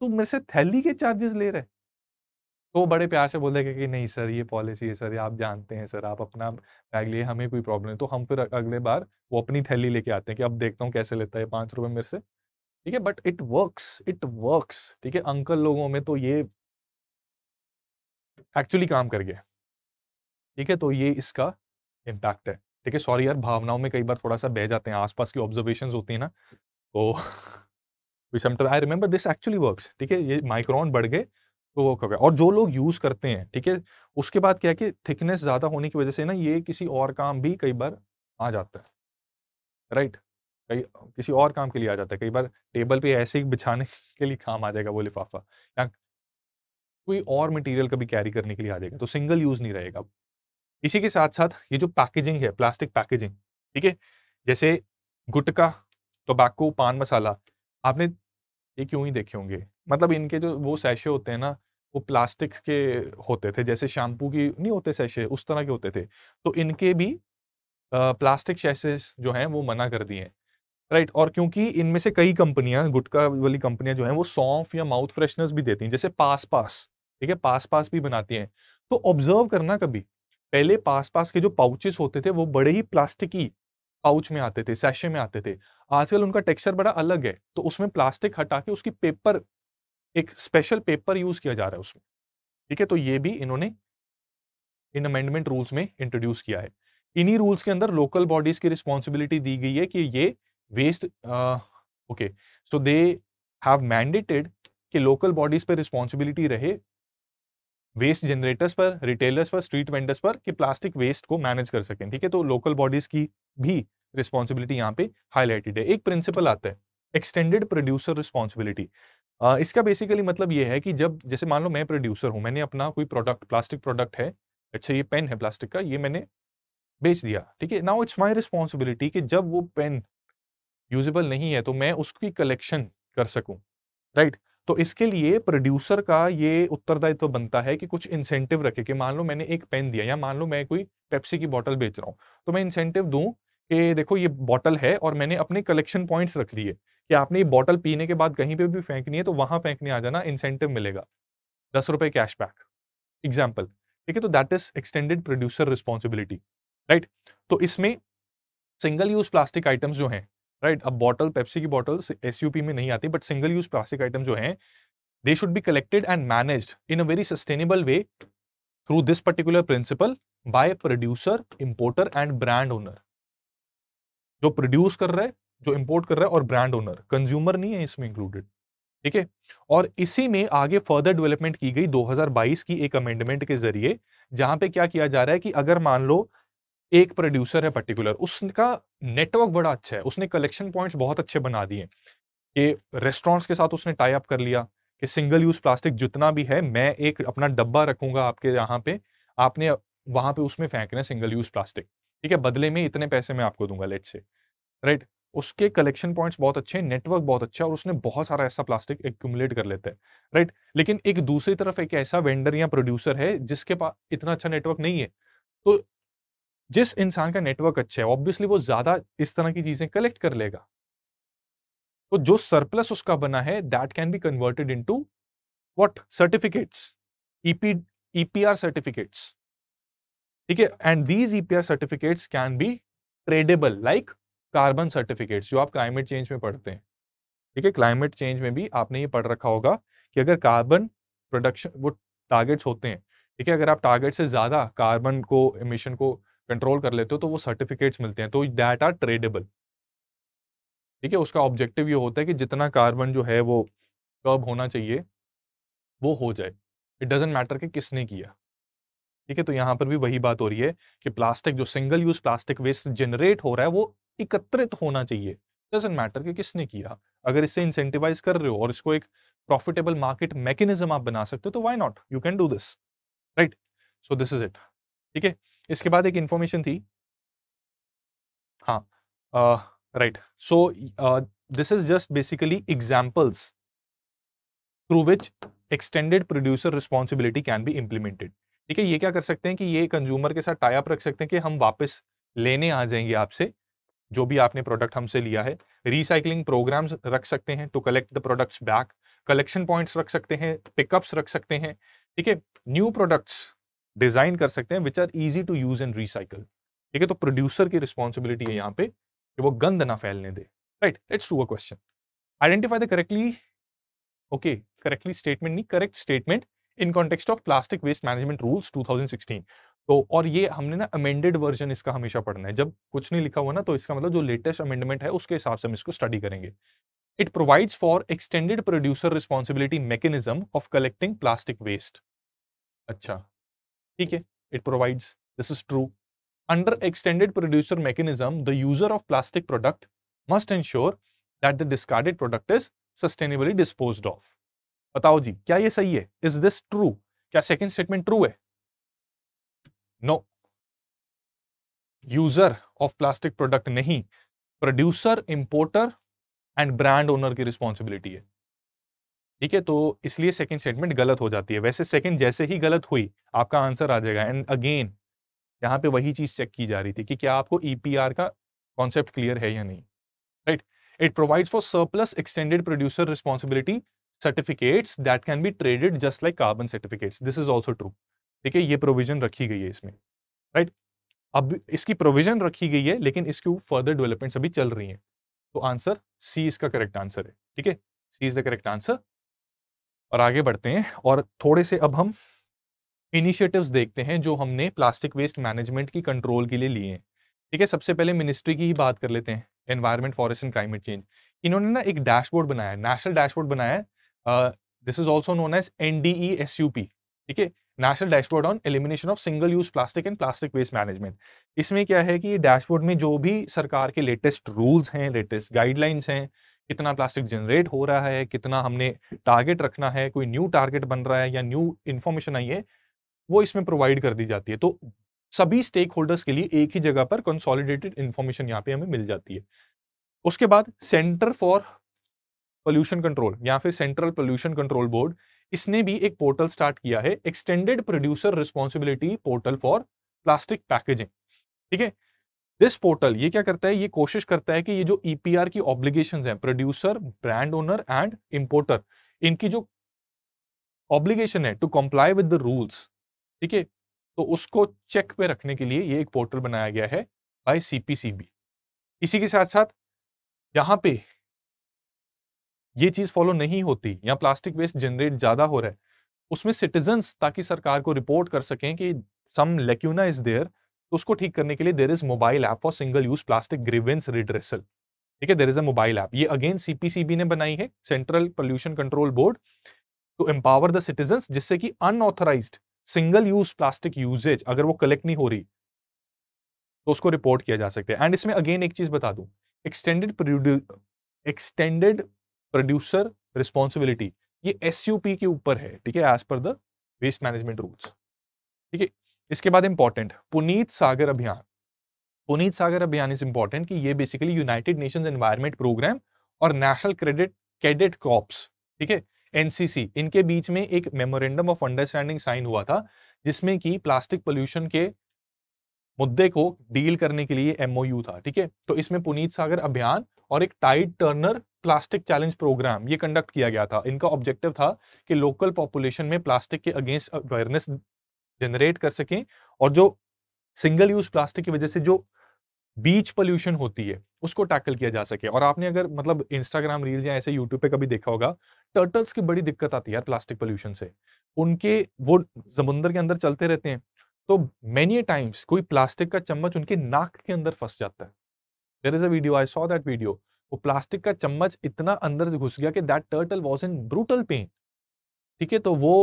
तू मेरे से थैली के चार्जेस ले रहे तो बड़े प्यार से बोलेगा कि नहीं सर ये पॉलिसी है सर आप जानते हैं सर आप अपना बैग लिए हमें कोई प्रॉब्लम है तो हम फिर अगले बार वो अपनी थैली लेके आते हैं कि अब देखता हूँ कैसे लेता है पाँच रुपये मेरे से ठीक है but it works it works ठीक है अंकल लोगों में तो ये एक्चुअली काम कर गया ठीक है तो ये इसका इम्पैक्ट है ठीक है सॉरी यार भावनाओं में कई बार थोड़ा सा बह जाते हैं आसपास की ऑब्जर्वेशन होती है ना तो I remember this actually work ठीक है ये माइक्रोन बढ़ गए तो वर्क हो गया और जो लोग यूज़ करते हैं ठीक है उसके बाद क्या है कि थिकनेस ज़्यादा होने की वजह से ना ये किसी और काम भी कई बार आ जाता है राइट कई किसी और काम के लिए आ जाता है कई बार टेबल पे ऐसे ही बिछाने के लिए काम आ जाएगा वो लिफाफा या कोई और मटेरियल कभी कैरी करने के लिए आ जाएगा तो सिंगल यूज़ नहीं रहेगा इसी के साथ साथ ये जो पैकेजिंग है प्लास्टिक पैकेजिंग ठीक है जैसे गुटका टोबैको पान मसाला आपने ये क्यों ही देखे होंगे मतलब इनके जो वो सैशे होते हैं ना वो प्लास्टिक के होते थे जैसे शैम्पू की नहीं होते सैशे उस तरह के होते थे तो इनके भी आ, प्लास्टिक सैशेज जो हैं वो मना कर दिए राइट और क्योंकि इनमें से कई कंपनियां गुटका वाली कंपनियां जो हैं वो सौंफ या माउथ फ्रेशनर्स भी देती हैं जैसे पास पास ठीक है पास पास भी बनाती हैं तो ऑब्जर्व करना कभी पहले पास पास के जो पाउचेस होते थे वो बड़े ही प्लास्टिकी पाउच में आते थे सैशे में आते थे आजकल उनका टेक्सचर बड़ा अलग है तो उसमें प्लास्टिक हटा के उसकी पेपर एक स्पेशल पेपर यूज किया जा रहा है उसमें ठीक है तो ये भी इन्होंने इन अमेंडमेंट रूल्स में इंट्रोड्यूस किया है इन्हीं रूल्स के अंदर लोकल बॉडीज की रिस्पॉन्सिबिलिटी दी गई है कि ये waste okay so they have mandated कि लोकल बॉडीज पे रिस्पॉन्सिबिलिटी रहे वेस्ट जनरेटर्स पर रिटेलर्स पर स्ट्रीट वेंडर्स पर कि प्लास्टिक वेस्ट को मैनेज कर सकें ठीक है तो लोकल बॉडीज की भी रिस्पॉन्सिबिलिटी यहाँ पे हाईलाइटेड है एक प्रिंसिपल आता है एक्सटेंडेड प्रोड्यूसर रिस्पॉन्सिबिलिटी इसका बेसिकली मतलब ये है कि जब जैसे मान लो मैं प्रोड्यूसर हूँ मैंने अपना कोई प्रोडक्ट प्लास्टिक प्रोडक्ट है अच्छा ये पेन है प्लास्टिक का ये मैंने बेच दिया ठीक है नाउ इट्स माई रिस्पॉन्सिबिलिटी कि जब वो पेन यूजेबल नहीं है तो मैं उसकी कलेक्शन कर सकूँ राइट right? तो इसके लिए प्रोड्यूसर का ये उत्तरदायित्व तो बनता है कि कुछ इंसेंटिव रखे कि मान लो मैंने एक पेन दिया या मान लो मैं कोई पेप्सी की बॉटल बेच रहा हूँ तो मैं इंसेंटिव दूँ कि देखो ये बॉटल है और मैंने अपने कलेक्शन पॉइंट्स रख लिए कि आपने ये बॉटल पीने के बाद कहीं पे भी फेंकनी है तो वहाँ फेंकने आ जाना इंसेंटिव मिलेगा दस रुपये कैशबैक एग्जाम्पल ठीक है तो that is extended producer responsibility right तो इसमें सिंगल यूज प्लास्टिक आइटम्स जो हैं राइट अब बॉटल पेप्सी की बॉटल एस में नहीं आती but single use plastic item जो है they should be collected and manage in a very sustainable way through this particular principle by producer importer and brand owner जो produce कर रहा है जो इंपोर्ट कर रहा है और ब्रांड ओनर कंज्यूमर नहीं है इसमें इंक्लूडेड ठीक है और इसी में आगे फर्दर डेवलपमेंट की गई 2022 की एक अमेंडमेंट के जरिए जहां पे क्या किया जा रहा है कि अगर मान लो एक प्रोड्यूसर है पर्टिकुलर उसका नेटवर्क बड़ा अच्छा है उसने कलेक्शन पॉइंट्स बहुत अच्छे बना दिए कि रेस्टोरेंट्स के साथ उसने टाई अप कर लिया कि सिंगल यूज प्लास्टिक जितना भी है मैं एक अपना डब्बा रखूंगा आपके यहाँ पे आपने वहां पे उसमें फेंकना है सिंगल यूज प्लास्टिक ठीक है बदले में इतने पैसे मैं आपको दूंगा लेट से राइट उसके कलेक्शन पॉइंट्स बहुत अच्छे हैं नेटवर्क बहुत अच्छा है और उसने बहुत सारा ऐसा प्लास्टिक एक्यूमुलेट कर लेता है राइट लेकिन एक दूसरी तरफ एक ऐसा वेंडर या प्रोड्यूसर है जिसके पास इतना अच्छा नेटवर्क नहीं है तो जिस इंसान का नेटवर्क अच्छा है ऑब्वियसली वो ज्यादा इस तरह की चीजें कलेक्ट कर लेगा तो जो सरप्लस उसका बना है that can be converted into what certificates EP EPR certificates ठीक है and these EPR certificates can be tradable like carbon certificates जो आप क्लाइमेट चेंज में पढ़ते हैं ठीक है क्लाइमेट चेंज में भी आपने ये पढ़ रखा होगा कि अगर कार्बन प्रोडक्शन वो टारगेट्स होते हैं ठीक है अगर आप टारगेट से ज़्यादा कार्बन को इमिशन को कंट्रोल कर लेते हो तो वो सर्टिफिकेट्स मिलते हैं तो दैट आर ट्रेडेबल ठीक है उसका ऑब्जेक्टिव ये होता है कि जितना कार्बन जो है वो कब होना चाहिए वो हो जाए इट डजेंट मैटर कि किसने किया ठीक है तो यहाँ पर भी वही बात हो रही है कि प्लास्टिक जो single use plastic waste generate हो रहा है वो एकत्रित होना चाहिए डजेंट मैटर कि किसने किया अगर इससे इंसेंटिवाइज कर रहे हो और इसको एक प्रॉफिटेबल मार्केट मैकेनिज्म आप बना सकते हो तो why not you can do this right so this is it ठीक है इसके बाद एक इंफॉर्मेशन थी हाँ right so this is just basically examples through which extended producer responsibility can be implemented ठीक है ये क्या कर सकते हैं कि ये कंज्यूमर के साथ टाइप रख सकते हैं कि हम वापस लेने आ जाएंगे आपसे जो भी आपने प्रोडक्ट हमसे लिया है रिसाइकलिंग प्रोग्राम्स रख सकते हैं to collect the products back collection points रख सकते हैं पिकअप्स रख सकते हैं ठीक है न्यू प्रोडक्ट्स डिजाइन कर सकते हैं which are easy to use and recycle ठीक है तो प्रोड्यूसर की रिस्पॉन्सिबिलिटी है यहाँ पे कि वो गंद ना फैलने दे right let's to a question identify the correctly okay correctly statement नहीं correct statement in context of plastic waste management rules 2016 तो और ये हमने ना अमेंडेड वर्जन इसका हमेशा पढ़ना है जब कुछ नहीं लिखा हुआ ना तो इसका मतलब जो लेटेस्ट अमेंडमेंट है उसके हिसाब से हम इसको स्टडी करेंगे it provides for extended producer responsibility mechanism of collecting plastic waste अच्छा ठीक है it provide this is true under extended producer mechanism the user of plastic product must ensure that the discarded product is sustainably dispose of बताओ जी क्या ये सही है is this true क्या सेकेंड स्टेटमेंट ट्रू है no user of plastic product नहीं producer importer and brand owner की रिस्पॉन्सिबिलिटी है ठीक है तो इसलिए सेकंड स्टेटमेंट गलत हो जाती है वैसे सेकंड जैसे ही गलत हुई आपका आंसर आ जाएगा एंड अगेन यहाँ पे वही चीज चेक की जा रही थी कि क्या आपको ईपीआर e का कॉन्सेप्ट क्लियर है या नहीं right it provides for surplus extended producer responsibility certificates that can be traded just like carbon certificates this is also true ठीक है ये प्रोविजन रखी गई है इसमें राइट right? अब इसकी प्रोविजन रखी गई है लेकिन इसके फर्दर डेवलपमेंट अभी चल रही है तो आंसर सी इसका करेक्ट आंसर है ठीक है C is the correct answer और आगे बढ़ते हैं और थोड़े से अब हम इनिशिएटिव्स देखते हैं जो हमने प्लास्टिक वेस्ट मैनेजमेंट की कंट्रोल के लिए लिए हैं ठीक है सबसे पहले मिनिस्ट्री की ही बात कर लेते हैं environment forest and climate change इन्होंने ना एक डैशबोर्ड बनाया है नेशनल डैशबोर्ड बनाया है this is also known as N D E S U P ठीक है national dashboard on elimination of single use plastic and plastic waste management इसमें क्या है कि डैशबोर्ड में जो भी सरकार के लेटेस्ट रूल्स हैं लेटेस्ट गाइडलाइंस हैं कितना प्लास्टिक जनरेट हो रहा है कितना हमने टारगेट रखना है कोई न्यू टारगेट बन रहा है या न्यू इन्फॉर्मेशन आई है वो इसमें प्रोवाइड कर दी जाती है तो सभी स्टेक होल्डर्स के लिए एक ही जगह पर कंसोलिडेटेड इन्फॉर्मेशन यहाँ पे हमें मिल जाती है उसके बाद सेंटर फॉर पोल्यूशन कंट्रोल या फिर सेंट्रल पोल्यूशन कंट्रोल बोर्ड इसने भी एक पोर्टल स्टार्ट किया है extended producer responsibility portal for plastic packaging ठीक है दिस पोर्टल ये क्या करता है ये कोशिश करता है कि ये जो ईपीआर e की ऑब्लिगेशन है producer brand owner and importer इनकी जो ऑब्लिगेशन है to comply with the rules ठीक है तो उसको चेक पे रखने के लिए ये एक पोर्टल बनाया गया है बाय सीपीसीबी इसी के साथ साथ यहाँ पे ये चीज फॉलो नहीं होती यहाँ प्लास्टिक वेस्ट जनरेट ज्यादा हो रहा है उसमें सिटीजन्स ताकि सरकार को रिपोर्ट कर सकें कि सम लेक्यूना इज देयर तो उसको ठीक करने के लिए there is mobile app for single use plastic grievance redressal ठीक है there is a mobile app ये अगेन सीपीसीबी ने बनाई है central pollution control board to empower the citizen जिससे कि unauthorise single use plastic usages अगर वो कलेक्ट नहीं हो रही तो उसको रिपोर्ट किया जा सकता है एंड इसमें अगेन एक चीज बता दूं एक्सटेंडेड एक्सटेंडेड प्रोड्यूसर रिस्पॉन्सिबिलिटी ये एस के ऊपर है ठीक है as per the waste management rules ठीक है इसके बाद इंपॉर्टेंट पुनीत सागर अभियान पुनीत सागर अभियान इज इंपॉर्टेंट कि ये basically United Nations Environment Programme और नेशनल क्रेडिट कैडेट कॉप्स ठीक है एनसीसी इनके बीच में एक मेमोरेंडम ऑफ अंडरस्टैंडिंग साइन हुआ था जिसमें कि प्लास्टिक पोल्यूशन के मुद्दे को डील करने के लिए एमओयू था ठीक है तो इसमें पुनीत सागर अभियान और एक tide turner plastic challenge program ये कंडक्ट किया गया था इनका ऑब्जेक्टिव था कि लोकल पॉपुलेशन में प्लास्टिक के अगेंस्ट अवेयरनेस जनरेट कर सकें और जो सिंगल यूज प्लास्टिक की वजह से जो बीच पोल्यूशन होती है उसको टैकल किया जा सके और आपने अगर मतलब इंस्टाग्राम रील या ऐसे यूट्यूब पे कभी देखा होगा टर्टल्स की बड़ी दिक्कत आती है यार प्लास्टिक पोल्यूशन से उनके वो समुंदर के अंदर चलते रहते हैं तो मेनी टाइम्स कोई प्लास्टिक का चम्मच उनके नाक के अंदर फंस जाता है there is audio I saw that video वो प्लास्टिक का चम्मच इतना अंदर घुस गया कि that turtle was in brutal pain ठीक है तो वो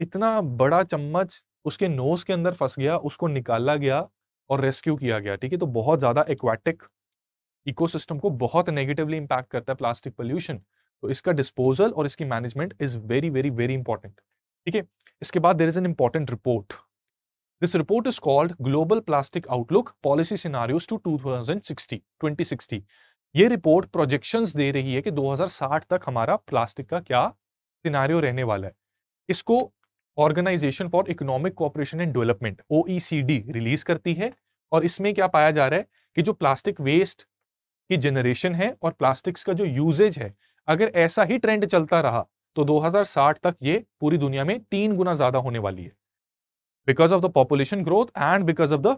इतना बड़ा चम्मच उसके नोज के अंदर फंस गया उसको निकाला गया और रेस्क्यू किया गया ठीक है तो बहुत ज़्यादा एक्वाटिक इकोसिस्टम को बहुत नेगेटिवली इंपैक्ट करता है प्लास्टिक पोल्यूशन तो इसका डिस्पोजल और इसकी management is very very very important ठीक है इसके बाद there is an important report this report is called global plastic outlook policy scenarios to to ये रिपोर्ट प्रोजेक्शन दे रही है कि 2060 तक हमारा प्लास्टिक का क्या सिनारियो रहने वाला है इसको Organisation for Economic Cooperation and Development O e release करती है और इसमें क्या पाया जा रहा है कि जो प्लास्टिक वेस्ट की जनरेशन है और प्लास्टिक्स का जो यूजेज है अगर ऐसा ही ट्रेंड चलता रहा तो 2060 तक ये पूरी दुनिया में तीन गुना ज्यादा होने वाली है because of the population growth and because of the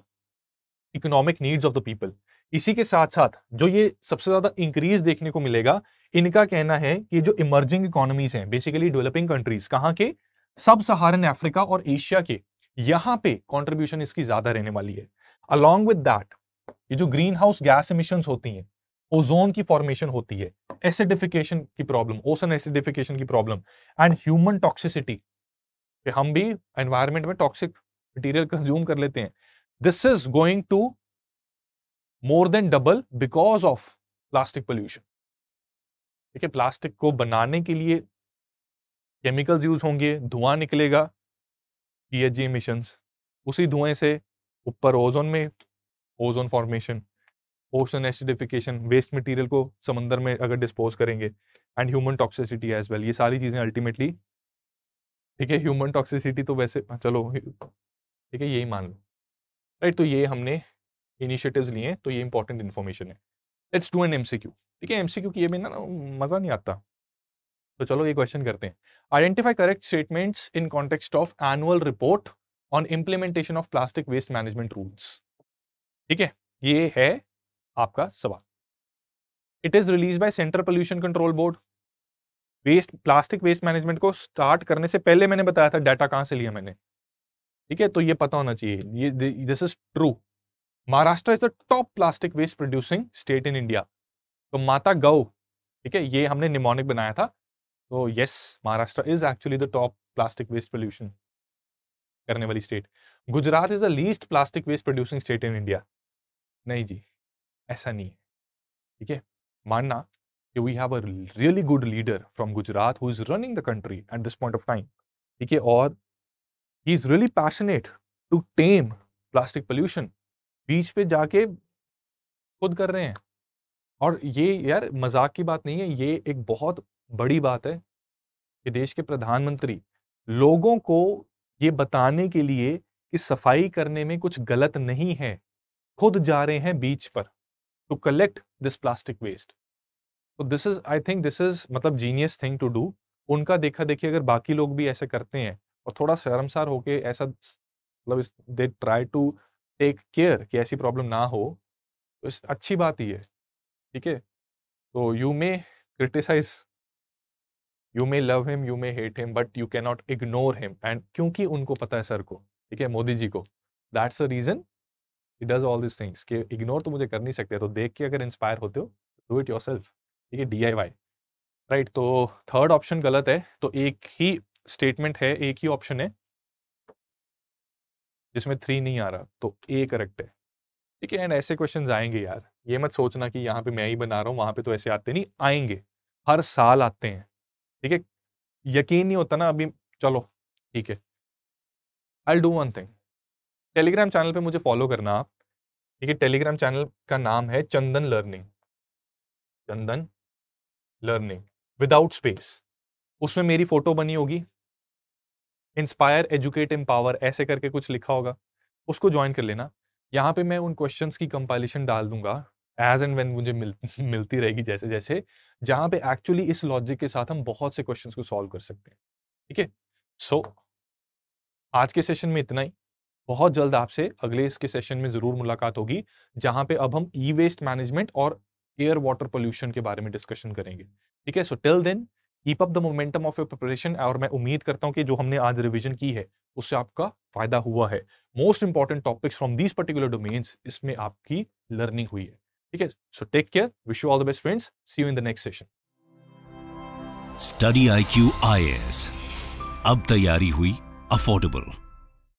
economic needs of the people इसी के साथ साथ जो ये सबसे ज्यादा इंक्रीज देखने को मिलेगा इनका कहना है कि जो इमर्जिंग इकोनॉमीज हैं बेसिकली डेवलपिंग कंट्रीज कहाँ के सब सहारन अफ्रीका और एशिया के यहां पे कंट्रीब्यूशन इसकी ज्यादा रहने वाली है अलोंग विद दैट ये जो ग्रीन हाउस गैस इमिशन होती हैं ओजोन की फॉर्मेशन होती है एसिडिफिकेशन की प्रॉब्लम ओसन एसिडिफिकेशन की प्रॉब्लम एंड ह्यूमन टॉक्सिसिटी हम भी एनवायरमेंट में टॉक्सिक मटीरियल कंज्यूम कर लेते हैं this is going to more than double because of plastic pollution देखिए प्लास्टिक को बनाने के लिए केमिकल्स यूज होंगे धुआं निकलेगा पीएचजी इमिशंस उसी धुएं से ऊपर ओजोन में ozone formation ocean acidification waste material को समंदर में अगर डिस्पोज करेंगे and human toxicity as well ये सारी चीज़ें अल्टीमेटली ठीक है ह्यूमन टॉक्सिसिटी तो वैसे हाँ, चलो ठीक है यही मान लो राइट तो ये हमने इनिशिएटिव्स लिए तो ये इंपॉर्टेंट इन्फॉर्मेशन है लेट्स डू एन एमसीक्यू ठीक है एमसीक्यू ये बिना ना मज़ा नहीं आता तो चलो ये क्वेश्चन करते हैं identify correct statements in context of annual report on implementation of plastic waste management rules ठीक है ये है आपका सवाल it is release by Central pollution control Board waste plastic waste management को स्टार्ट करने से पहले मैंने बताया था डाटा कहाँ से लिया मैंने ठीक है तो ये पता होना चाहिए ये this is true Maharashtra is the top plastic waste producing state in India तो माता गौ ठीक है ये हमने निमोनिक बनाया था तो yes Maharashtra is actually the top plastic waste pollution करने वाली state Gujarat is the least plastic waste producing state in India नहीं जी ऐसा नहीं है ठीक है मानना कि we have a really good leader from Gujarat who is running the country at this point of time ठीक है और he is really passionate to tame plastic pollution beach पे जाके खुद कर रहे हैं और ये यार मजाक की बात नहीं है ये एक बहुत बड़ी बात है कि देश के प्रधानमंत्री लोगों को ये बताने के लिए कि सफाई करने में कुछ गलत नहीं है खुद जा रहे हैं बीच पर to collect this plastic waste तो this is I think this is मतलब जीनियस थिंग टू डू उनका देखा देखिए अगर बाकी लोग भी ऐसे करते हैं और थोड़ा शर्मसार होके ऐसा मतलब they try to take care कि ऐसी प्रॉब्लम ना हो तो इस अच्छी बात ही है ठीक है तो you may criticise you may love him you may hate him but you cannot ignore him and क्योंकि उनको पता है सर को ठीक है मोदी जी को that's a reason it does all this things कि इग्नोर तो मुझे कर नहीं सकते तो देख के अगर इंस्पायर होते हो डू इट योर सेल्फ ठीक है डी आई वाई राइट तो थर्ड ऑप्शन गलत है तो एक ही स्टेटमेंट है एक ही ऑप्शन है जिसमें थ्री नहीं आ रहा तो ए करेक्ट है ठीक है एंड ऐसे क्वेश्चन आएंगे यार ये मत सोचना कि यहाँ पे मैं ही बना रहा हूँ वहां पे तो ऐसे आते नहीं आएंगे हर साल आते हैं ठीक है यकीन नहीं होता ना अभी चलो ठीक है I do one thing Telegram channel पे मुझे फॉलो करना आप ठीक है टेलीग्राम चैनल का नाम है Chandan learning Chandan learning without space उसमें मेरी फोटो बनी होगी इंस्पायर एजुकेट एम्पावर ऐसे करके कुछ लिखा होगा उसको ज्वाइन कर लेना यहाँ पे मैं उन क्वेश्चंस की कंपाइलेशन डाल दूंगा एज एंड वेन मुझे मिल मिलती रहेगी जैसे जैसे जहां पे एक्चुअली इस लॉजिक के साथ हम बहुत से क्वेश्चंस को सॉल्व कर सकते हैं ठीक है सो आज के सेशन में इतना ही बहुत जल्द आपसे अगले इसके सेशन में ज़रूर मुलाकात होगी जहां पे अब हम ई वेस्ट मैनेजमेंट और एयर वाटर पोल्यूशन के बारे में डिस्कशन करेंगे ठीक है so till then keep up the momentum of your preparation और मैं उम्मीद करता हूँ कि जो हमने आज रिविजन की है उससे आपका फायदा हुआ है most important topics from these particular domains इसमें आपकी लर्निंग हुई है Okay, so take care. Wish you all the best, friends. See you in the next session. Study IQ IS. अब तैयारी हुई अफोर्डेबल